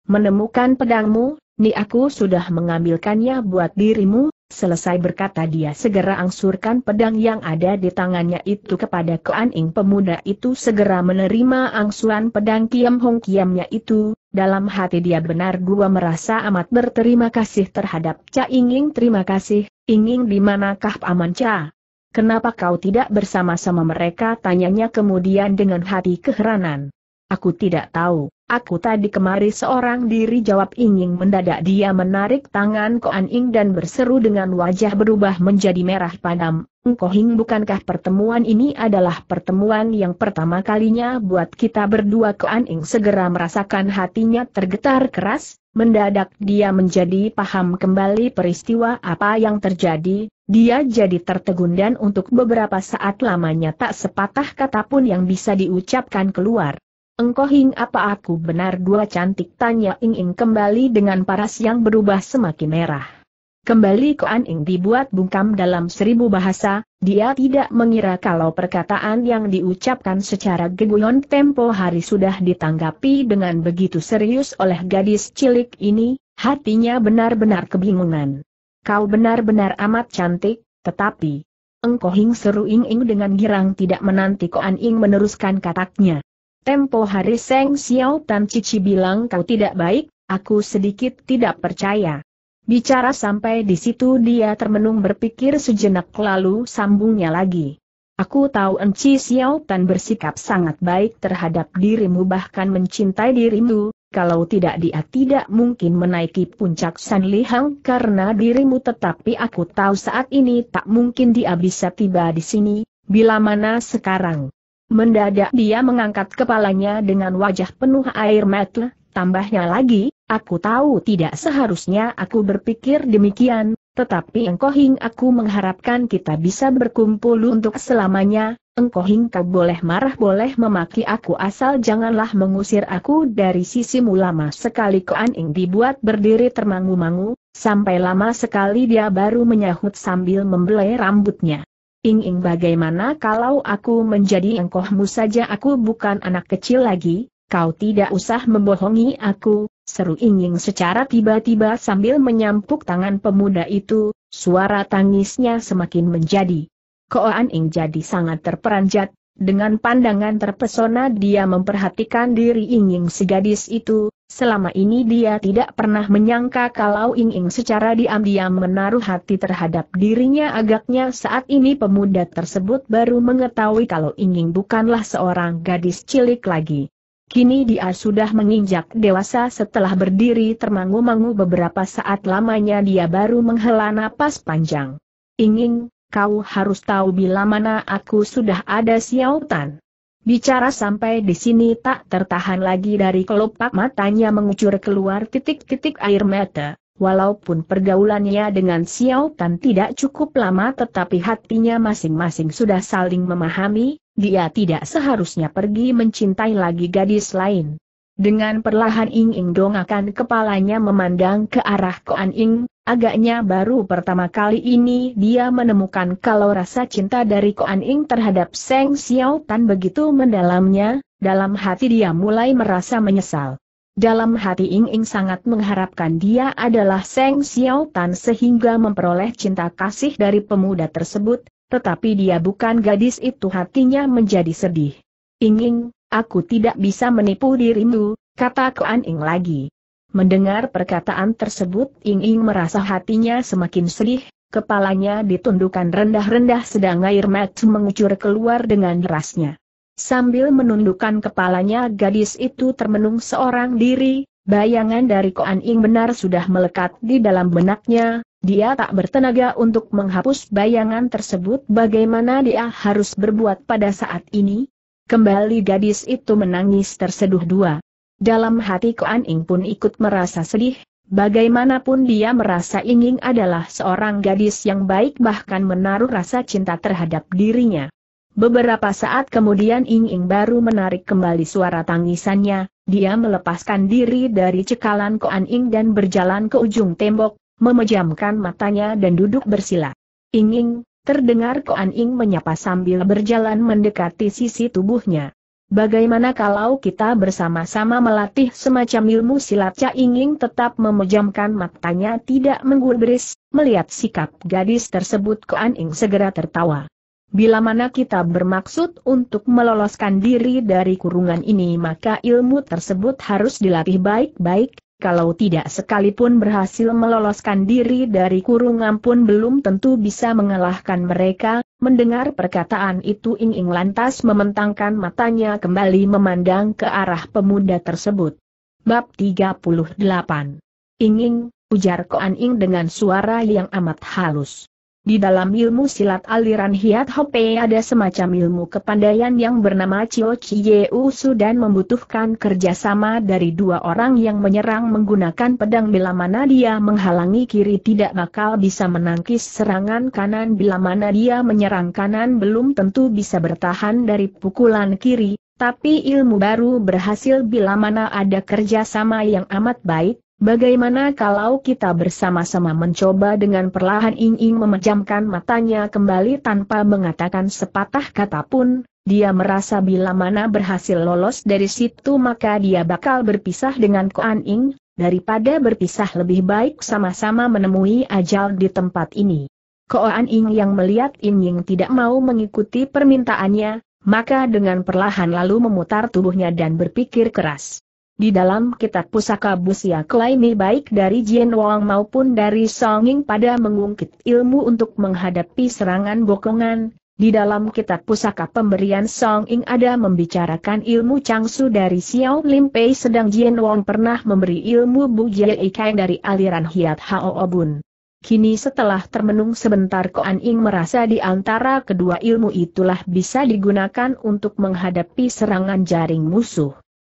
menemukan pedangmu, Ni aku sudah mengambilkannya buat dirimu, selesai berkata dia segera angsurkan pedang yang ada di tangannya itu kepada keaning pemuda itu segera menerima angsuran pedang Kiam Hong Kiamnya itu, dalam hati dia benar gua merasa amat berterima kasih terhadap Cha Inging terima kasih, Inging di manakah paman Cha? Kenapa kau tidak bersama-sama mereka? Tanyanya kemudian dengan hati keheranan. Aku tidak tahu. Aku tadi kemari seorang diri jawab Inging mendadak dia menarik tangan Ko Ing dan berseru dengan wajah berubah menjadi merah padam. Hing bukankah pertemuan ini adalah pertemuan yang pertama kalinya buat kita berdua Ko Ing segera merasakan hatinya tergetar keras, mendadak dia menjadi paham kembali peristiwa apa yang terjadi, dia jadi tertegun dan untuk beberapa saat lamanya tak sepatah kata pun yang bisa diucapkan keluar. Engkau hing apa aku benar dua cantik tanya Ing Ing kembali dengan paras yang berubah semakin merah. Kembali ke An Ing dibuat bungkam dalam seribu bahasa, dia tidak mengira kalau perkataan yang diucapkan secara geguyon tempo hari sudah ditanggapi dengan begitu serius oleh gadis cilik ini, hatinya benar-benar kebingungan. Kau benar-benar amat cantik, tetapi... Engkau hing seru Ing Ing dengan girang tidak menanti Koan Ing meneruskan kataknya. Tempo hari Seng Xiao Tan Cici bilang kau tidak baik, aku sedikit tidak percaya. Bicara sampai di situ dia termenung berpikir sejenak lalu sambungnya lagi. Aku tahu Enci Xiao Tan bersikap sangat baik terhadap dirimu bahkan mencintai dirimu, kalau tidak dia tidak mungkin menaiki puncak San Lihang karena dirimu tetapi aku tahu saat ini tak mungkin dia bisa tiba di sini, bila mana sekarang. Mendadak dia mengangkat kepalanya dengan wajah penuh air mata, tambahnya lagi, aku tahu tidak seharusnya aku berpikir demikian, tetapi Engkohing aku mengharapkan kita bisa berkumpul untuk selamanya, Engkohing kau boleh marah boleh memaki aku asal janganlah mengusir aku dari sisimu lama sekali Koaning dibuat berdiri termangu-mangu, sampai lama sekali dia baru menyahut sambil membelai rambutnya. Ing-ing bagaimana kalau aku menjadi engkohmu saja aku bukan anak kecil lagi, kau tidak usah membohongi aku, seru Ing-ing secara tiba-tiba sambil menyampuk tangan pemuda itu, suara tangisnya semakin menjadi. Koan Ing jadi sangat terperanjat, dengan pandangan terpesona dia memperhatikan diri Ing-ing si gadis itu, Selama ini dia tidak pernah menyangka kalau Ing Ing secara diam-diam menaruh hati terhadap dirinya agaknya saat ini pemuda tersebut baru mengetahui kalau Ing Ing bukanlah seorang gadis cilik lagi. Kini dia sudah menginjak dewasa setelah berdiri termangu-mangu beberapa saat lamanya dia baru menghela napas panjang. Ing Ing, kau harus tahu bila mana aku sudah ada siautan. Bicara sampai di sini tak tertahan lagi dari kelopak matanya mengucur keluar titik-titik air mata. Walaupun pergaulannya dengan Xiao Tan tidak cukup lama tetapi hatinya masing-masing sudah saling memahami, dia tidak seharusnya pergi mencintai lagi gadis lain. Dengan perlahan Ing Ing dongakan kepalanya memandang ke arah Koan Ying. Agaknya baru pertama kali ini dia menemukan kalau rasa cinta dari Koan Ing terhadap Seng Xiao Tan begitu mendalamnya, dalam hati dia mulai merasa menyesal. Dalam hati Ing Ing sangat mengharapkan dia adalah Seng Xiao Tan sehingga memperoleh cinta kasih dari pemuda tersebut, tetapi dia bukan gadis itu hatinya menjadi sedih. Ing Ing, aku tidak bisa menipu dirimu, kata Koan Ing lagi. Mendengar perkataan tersebut Ying Ying merasa hatinya semakin sedih, kepalanya ditundukkan rendah-rendah sedang air mata mengucur keluar dengan derasnya. Sambil menundukkan kepalanya gadis itu termenung seorang diri, bayangan dari Koan Ing benar sudah melekat di dalam benaknya, dia tak bertenaga untuk menghapus bayangan tersebut bagaimana dia harus berbuat pada saat ini. Kembali gadis itu menangis terseduh dua. Dalam hati Kuan Ing pun ikut merasa sedih, bagaimanapun dia merasa Inging adalah seorang gadis yang baik bahkan menaruh rasa cinta terhadap dirinya. Beberapa saat kemudian Inging baru menarik kembali suara tangisannya, dia melepaskan diri dari cekalan Kuan Ing dan berjalan ke ujung tembok, memejamkan matanya dan duduk bersila. Inging, terdengar Kuan Ing menyapa sambil berjalan mendekati sisi tubuhnya. Bagaimana kalau kita bersama-sama melatih semacam ilmu silat Cak tetap memejamkan matanya tidak menggubris, melihat sikap gadis tersebut Koan Ing segera tertawa. Bila mana kita bermaksud untuk meloloskan diri dari kurungan ini maka ilmu tersebut harus dilatih baik-baik, kalau tidak sekalipun berhasil meloloskan diri dari kurungan pun belum tentu bisa mengalahkan mereka, mendengar perkataan itu Ing Ing lantas mementangkan matanya kembali memandang ke arah pemuda tersebut. Bab 38 Ing Ing, ujar Koan Ing dengan suara yang amat halus. Di dalam ilmu silat aliran Hiat Hope ada semacam ilmu kepandaian yang bernama Chio Chie Usu dan membutuhkan kerjasama dari dua orang yang menyerang menggunakan pedang bila mana dia menghalangi kiri tidak bakal bisa menangkis serangan kanan bila mana dia menyerang kanan belum tentu bisa bertahan dari pukulan kiri, tapi ilmu baru berhasil bila mana ada kerjasama yang amat baik, Bagaimana kalau kita bersama-sama mencoba dengan perlahan Ing-Ing memejamkan matanya kembali tanpa mengatakan sepatah kata pun, dia merasa bila mana berhasil lolos dari situ maka dia bakal berpisah dengan Koan Ing, daripada berpisah lebih baik sama-sama menemui ajal di tempat ini. Koan Ing yang melihat Ing-Ing tidak mau mengikuti permintaannya, maka dengan perlahan lalu memutar tubuhnya dan berpikir keras. Di dalam kitab pusaka Busia Klaimi baik dari Jian Wang maupun dari Song Ying pada mengungkit ilmu untuk menghadapi serangan bokongan, di dalam kitab pusaka pemberian Song Ying ada membicarakan ilmu Changsu dari Xiao Lim Pei sedang Jian Wang pernah memberi ilmu Bu Jie Kang dari aliran Hiat Hao Obun. Kini setelah termenung sebentar Koan Ing merasa di antara kedua ilmu itulah bisa digunakan untuk menghadapi serangan jaring musuh.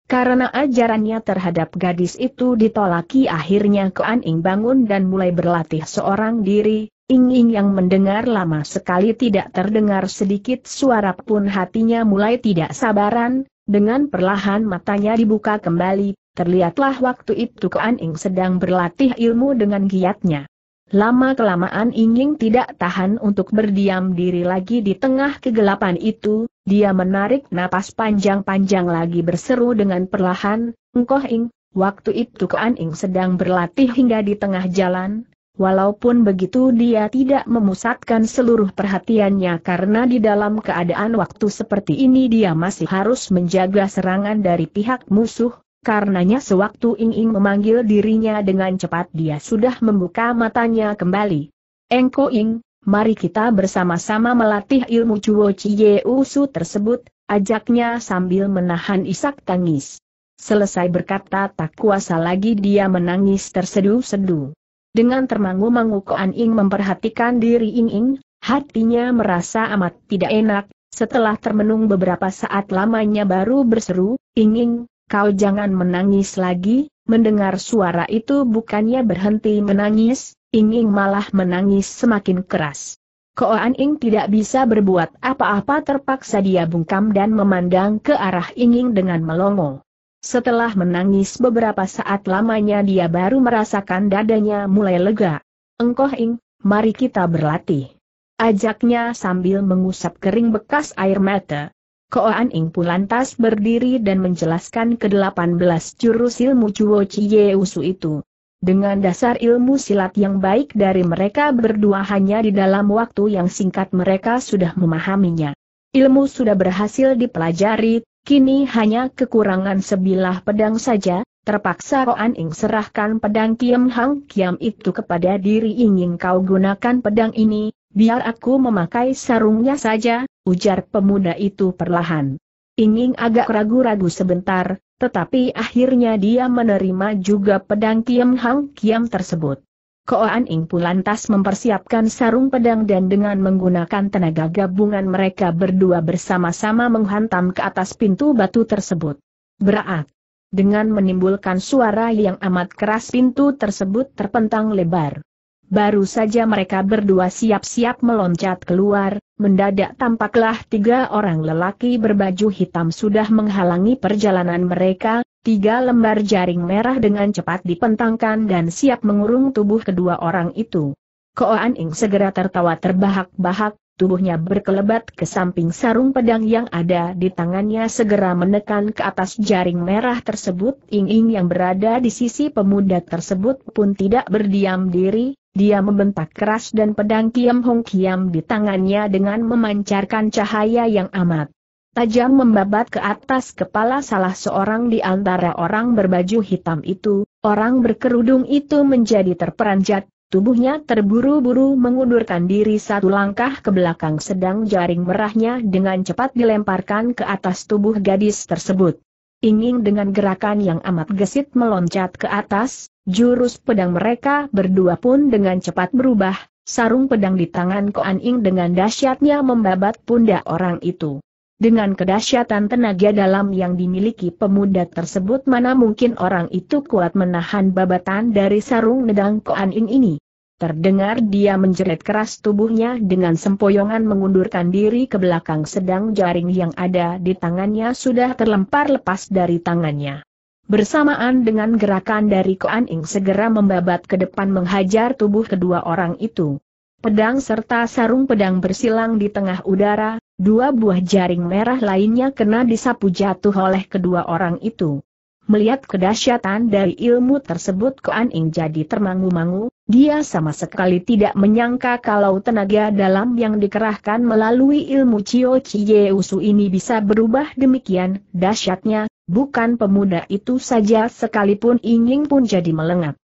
Karena ajarannya terhadap gadis itu ditolaki akhirnya Kuan Ing bangun dan mulai berlatih seorang diri, Ing Ing yang mendengar lama sekali tidak terdengar sedikit suara pun hatinya mulai tidak sabaran, dengan perlahan matanya dibuka kembali, terlihatlah waktu itu Kuan Ing sedang berlatih ilmu dengan giatnya. Lama-kelamaan Inging tidak tahan untuk berdiam diri lagi di tengah kegelapan itu, dia menarik napas panjang-panjang lagi berseru dengan perlahan, Engkoh Ing, waktu itu Kuan Ing sedang berlatih hingga di tengah jalan, walaupun begitu dia tidak memusatkan seluruh perhatiannya karena di dalam keadaan waktu seperti ini dia masih harus menjaga serangan dari pihak musuh, Karenanya sewaktu Ing Ing memanggil dirinya dengan cepat dia sudah membuka matanya kembali. Engko Ing, mari kita bersama-sama melatih ilmu Chuo Chie Usu tersebut, ajaknya sambil menahan isak tangis. Selesai berkata tak kuasa lagi dia menangis terseduh sedu. Dengan termangu-mangu Koan Ing memperhatikan diri Ing Ing, hatinya merasa amat tidak enak, setelah termenung beberapa saat lamanya baru berseru, Ing Ing, Kau jangan menangis lagi, mendengar suara itu bukannya berhenti menangis, ingin malah menangis semakin keras. Koan Ing tidak bisa berbuat apa-apa terpaksa dia bungkam dan memandang ke arah Ing-Ing dengan melongo. Setelah menangis beberapa saat lamanya dia baru merasakan dadanya mulai lega. Engkoh Ing, mari kita berlatih. Ajaknya sambil mengusap kering bekas air mata. Koan Ing pun lantas berdiri dan menjelaskan ke-18 jurus ilmu Chuo Chie Usu itu. Dengan dasar ilmu silat yang baik dari mereka berdua hanya di dalam waktu yang singkat mereka sudah memahaminya. Ilmu sudah berhasil dipelajari, kini hanya kekurangan sebilah pedang saja, terpaksa Koan Ing serahkan pedang Kiam Hang Kiam itu kepada diri ingin kau gunakan pedang ini, Biar aku memakai sarungnya saja, ujar pemuda itu perlahan. Ingin agak ragu-ragu sebentar, tetapi akhirnya dia menerima juga pedang Kiam Hang Kiam tersebut. Koan Ing pun lantas mempersiapkan sarung pedang dan dengan menggunakan tenaga gabungan mereka berdua bersama-sama menghantam ke atas pintu batu tersebut. Berat, Dengan menimbulkan suara yang amat keras pintu tersebut terpentang lebar. Baru saja mereka berdua siap-siap meloncat keluar, mendadak tampaklah tiga orang lelaki berbaju hitam sudah menghalangi perjalanan mereka, tiga lembar jaring merah dengan cepat dipentangkan dan siap mengurung tubuh kedua orang itu. Koan Ing segera tertawa terbahak-bahak, tubuhnya berkelebat ke samping sarung pedang yang ada di tangannya segera menekan ke atas jaring merah tersebut. Ing-ing yang berada di sisi pemuda tersebut pun tidak berdiam diri, dia membentak keras dan pedang Kiam Hong Kiam di tangannya dengan memancarkan cahaya yang amat tajam membabat ke atas kepala salah seorang di antara orang berbaju hitam itu, orang berkerudung itu menjadi terperanjat, Tubuhnya terburu-buru mengundurkan diri satu langkah ke belakang sedang jaring merahnya dengan cepat dilemparkan ke atas tubuh gadis tersebut. Ingin dengan gerakan yang amat gesit meloncat ke atas, jurus pedang mereka berdua pun dengan cepat berubah, sarung pedang di tangan Koan Ing dengan dahsyatnya membabat pundak orang itu. Dengan kedahsyatan tenaga dalam yang dimiliki pemuda tersebut mana mungkin orang itu kuat menahan babatan dari sarung nedang Koan Ing ini. Terdengar dia menjerit keras tubuhnya dengan sempoyongan mengundurkan diri ke belakang sedang jaring yang ada di tangannya sudah terlempar lepas dari tangannya. Bersamaan dengan gerakan dari Koan Ing segera membabat ke depan menghajar tubuh kedua orang itu. Pedang serta sarung pedang bersilang di tengah udara, Dua buah jaring merah lainnya kena disapu jatuh oleh kedua orang itu. Melihat kedahsyatan dari ilmu tersebut Kuan Ing jadi termangu-mangu, dia sama sekali tidak menyangka kalau tenaga dalam yang dikerahkan melalui ilmu Cio Chie Usu ini bisa berubah demikian dahsyatnya, bukan pemuda itu saja sekalipun ingin pun jadi melengat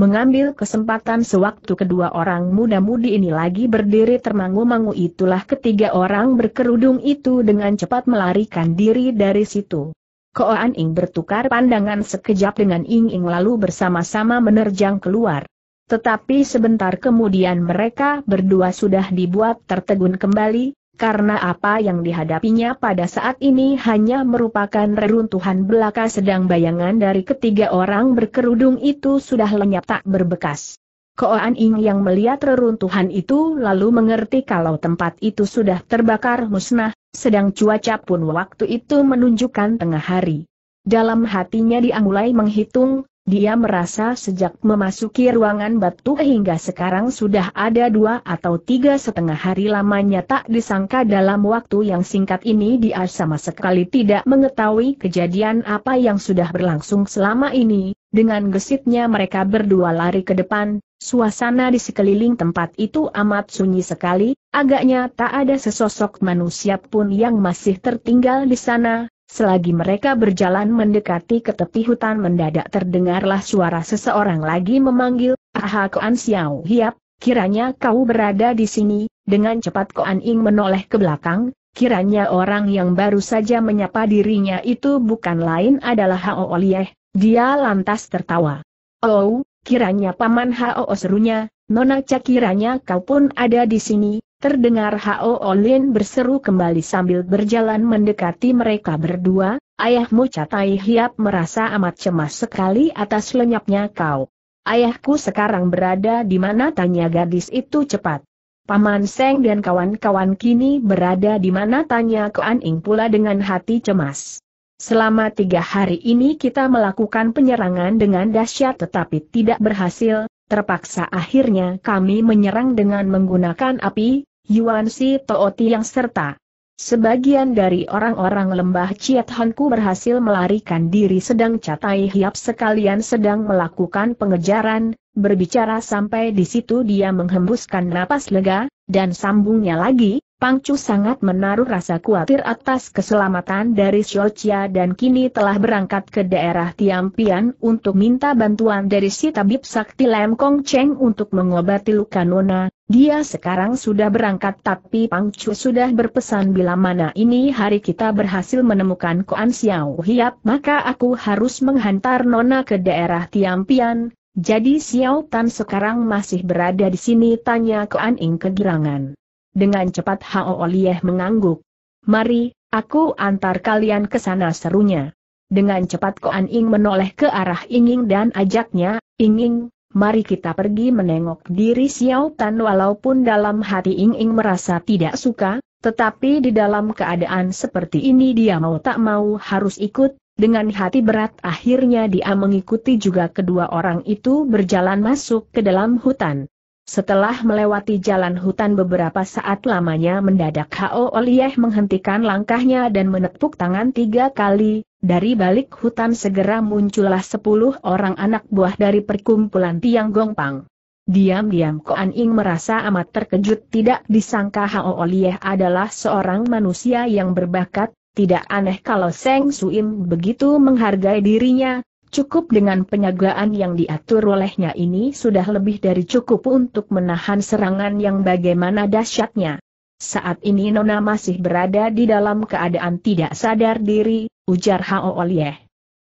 mengambil kesempatan sewaktu kedua orang muda-mudi ini lagi berdiri termangu-mangu itulah ketiga orang berkerudung itu dengan cepat melarikan diri dari situ. Koan Ing bertukar pandangan sekejap dengan Ing Ing lalu bersama-sama menerjang keluar. Tetapi sebentar kemudian mereka berdua sudah dibuat tertegun kembali, karena apa yang dihadapinya pada saat ini hanya merupakan reruntuhan belaka sedang bayangan dari ketiga orang berkerudung itu sudah lenyap tak berbekas. Koan Ing yang melihat reruntuhan itu lalu mengerti kalau tempat itu sudah terbakar musnah, sedang cuaca pun waktu itu menunjukkan tengah hari. Dalam hatinya dia mulai menghitung, dia merasa sejak memasuki ruangan batu hingga sekarang sudah ada dua atau tiga setengah hari lamanya tak disangka dalam waktu yang singkat ini dia sama sekali tidak mengetahui kejadian apa yang sudah berlangsung selama ini. Dengan gesitnya mereka berdua lari ke depan, suasana di sekeliling tempat itu amat sunyi sekali, agaknya tak ada sesosok manusia pun yang masih tertinggal di sana, Selagi mereka berjalan mendekati ke tepi hutan mendadak terdengarlah suara seseorang lagi memanggil, Aha Koan Xiao Hiap, kiranya kau berada di sini, dengan cepat Koan Ing menoleh ke belakang, kiranya orang yang baru saja menyapa dirinya itu bukan lain adalah Hao Olieh, dia lantas tertawa. Oh, kiranya Paman Hao serunya, Nona Cak kiranya kau pun ada di sini, Terdengar Hao Olin berseru kembali sambil berjalan mendekati mereka berdua, ayahmu Catai Hiap merasa amat cemas sekali atas lenyapnya kau. Ayahku sekarang berada di mana tanya gadis itu cepat. Paman Seng dan kawan-kawan kini berada di mana tanya Kuan Ing pula dengan hati cemas. Selama tiga hari ini kita melakukan penyerangan dengan dahsyat tetapi tidak berhasil, terpaksa akhirnya kami menyerang dengan menggunakan api, Yuan Si Tooti yang serta. Sebagian dari orang-orang lembah Ciat Hanku berhasil melarikan diri sedang Catai Hiap sekalian sedang melakukan pengejaran, berbicara sampai di situ dia menghembuskan napas lega, dan sambungnya lagi, Pangcu sangat menaruh rasa khawatir atas keselamatan dari Chia dan kini telah berangkat ke daerah Tiampian untuk minta bantuan dari si tabib sakti Lem Kong Cheng untuk mengobati luka Nona, dia sekarang sudah berangkat tapi Pang Chu sudah berpesan bila mana ini hari kita berhasil menemukan Koan Xiao Hiap maka aku harus menghantar Nona ke daerah Tiampian. Jadi Xiao Tan sekarang masih berada di sini tanya Koan Ing kegirangan. Dengan cepat Hao Olieh mengangguk. Mari, aku antar kalian ke sana serunya. Dengan cepat Koan Ing menoleh ke arah Inging dan ajaknya, Inging, mari kita pergi menengok diri Xiao Tan walaupun dalam hati Ing Ing merasa tidak suka, tetapi di dalam keadaan seperti ini dia mau tak mau harus ikut, dengan hati berat akhirnya dia mengikuti juga kedua orang itu berjalan masuk ke dalam hutan. Setelah melewati jalan hutan beberapa saat lamanya mendadak Hao Olieh menghentikan langkahnya dan menepuk tangan tiga kali, dari balik hutan segera muncullah sepuluh orang anak buah dari perkumpulan Tiang Gongpang. Diam-diam Koan Ing merasa amat terkejut tidak disangka Hao Olieh adalah seorang manusia yang berbakat, tidak aneh kalau Seng Suim begitu menghargai dirinya, Cukup dengan penyagaan yang diatur olehnya ini sudah lebih dari cukup untuk menahan serangan yang bagaimana dahsyatnya. Saat ini Nona masih berada di dalam keadaan tidak sadar diri, ujar Hao Olieh.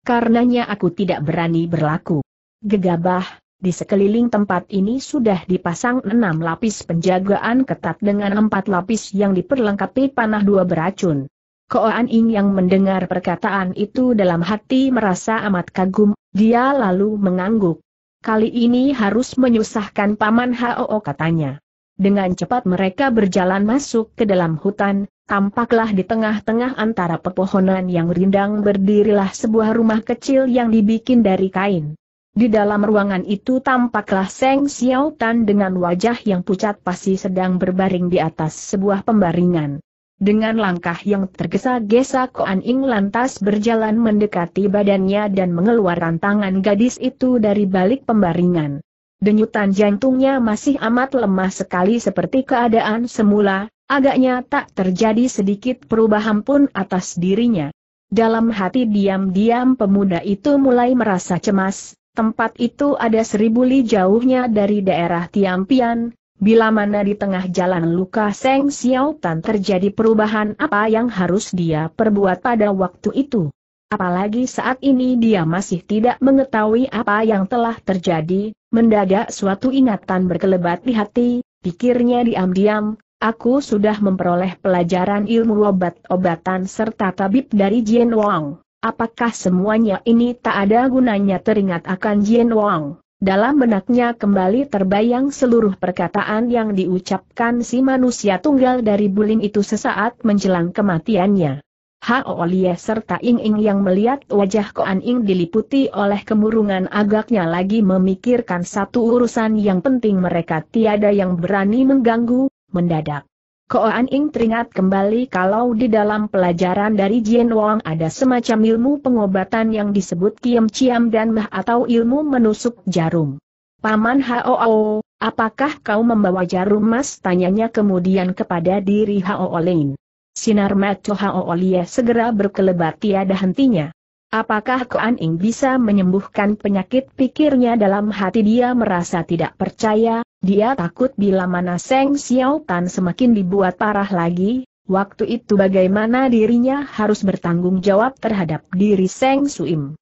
Karenanya aku tidak berani berlaku. Gegabah, di sekeliling tempat ini sudah dipasang enam lapis penjagaan ketat dengan empat lapis yang diperlengkapi panah dua beracun. Ko An Ing yang mendengar perkataan itu dalam hati merasa amat kagum, dia lalu mengangguk. Kali ini harus menyusahkan Paman Hao katanya. Dengan cepat mereka berjalan masuk ke dalam hutan, tampaklah di tengah-tengah antara pepohonan yang rindang berdirilah sebuah rumah kecil yang dibikin dari kain. Di dalam ruangan itu tampaklah Seng Xiao Tan dengan wajah yang pucat pasti sedang berbaring di atas sebuah pembaringan. Dengan langkah yang tergesa-gesa Koan Ing lantas berjalan mendekati badannya dan mengeluarkan tangan gadis itu dari balik pembaringan. Denyutan jantungnya masih amat lemah sekali seperti keadaan semula, agaknya tak terjadi sedikit perubahan pun atas dirinya. Dalam hati diam-diam pemuda itu mulai merasa cemas, tempat itu ada seribu li jauhnya dari daerah Tiampian, Bila mana di tengah jalan luka Seng Xiao Tan terjadi perubahan apa yang harus dia perbuat pada waktu itu. Apalagi saat ini dia masih tidak mengetahui apa yang telah terjadi, mendadak suatu ingatan berkelebat di hati, pikirnya diam-diam, Aku sudah memperoleh pelajaran ilmu obat-obatan serta tabib dari Jian Wang. Apakah semuanya ini tak ada gunanya teringat akan Jian Wang? Dalam benaknya kembali terbayang seluruh perkataan yang diucapkan si manusia tunggal dari Bulim itu sesaat menjelang kematiannya. Hao serta Ing Ing yang melihat wajah Koan Ing diliputi oleh kemurungan agaknya lagi memikirkan satu urusan yang penting mereka tiada yang berani mengganggu, mendadak. Ko An Ing teringat kembali kalau di dalam pelajaran dari Jian Wong ada semacam ilmu pengobatan yang disebut Kiam Ciam dan Mah atau ilmu menusuk jarum. Paman Hao, apakah kau membawa jarum emas? Tanyanya kemudian kepada diri Hao Lin. Sinar mata Hao Lie segera berkelebat tiada hentinya. Apakah Ko An Ing bisa menyembuhkan penyakit pikirnya dalam hati dia merasa tidak percaya, dia takut bila mana Seng Xiao Tan semakin dibuat parah lagi, waktu itu bagaimana dirinya harus bertanggung jawab terhadap diri Seng Suim.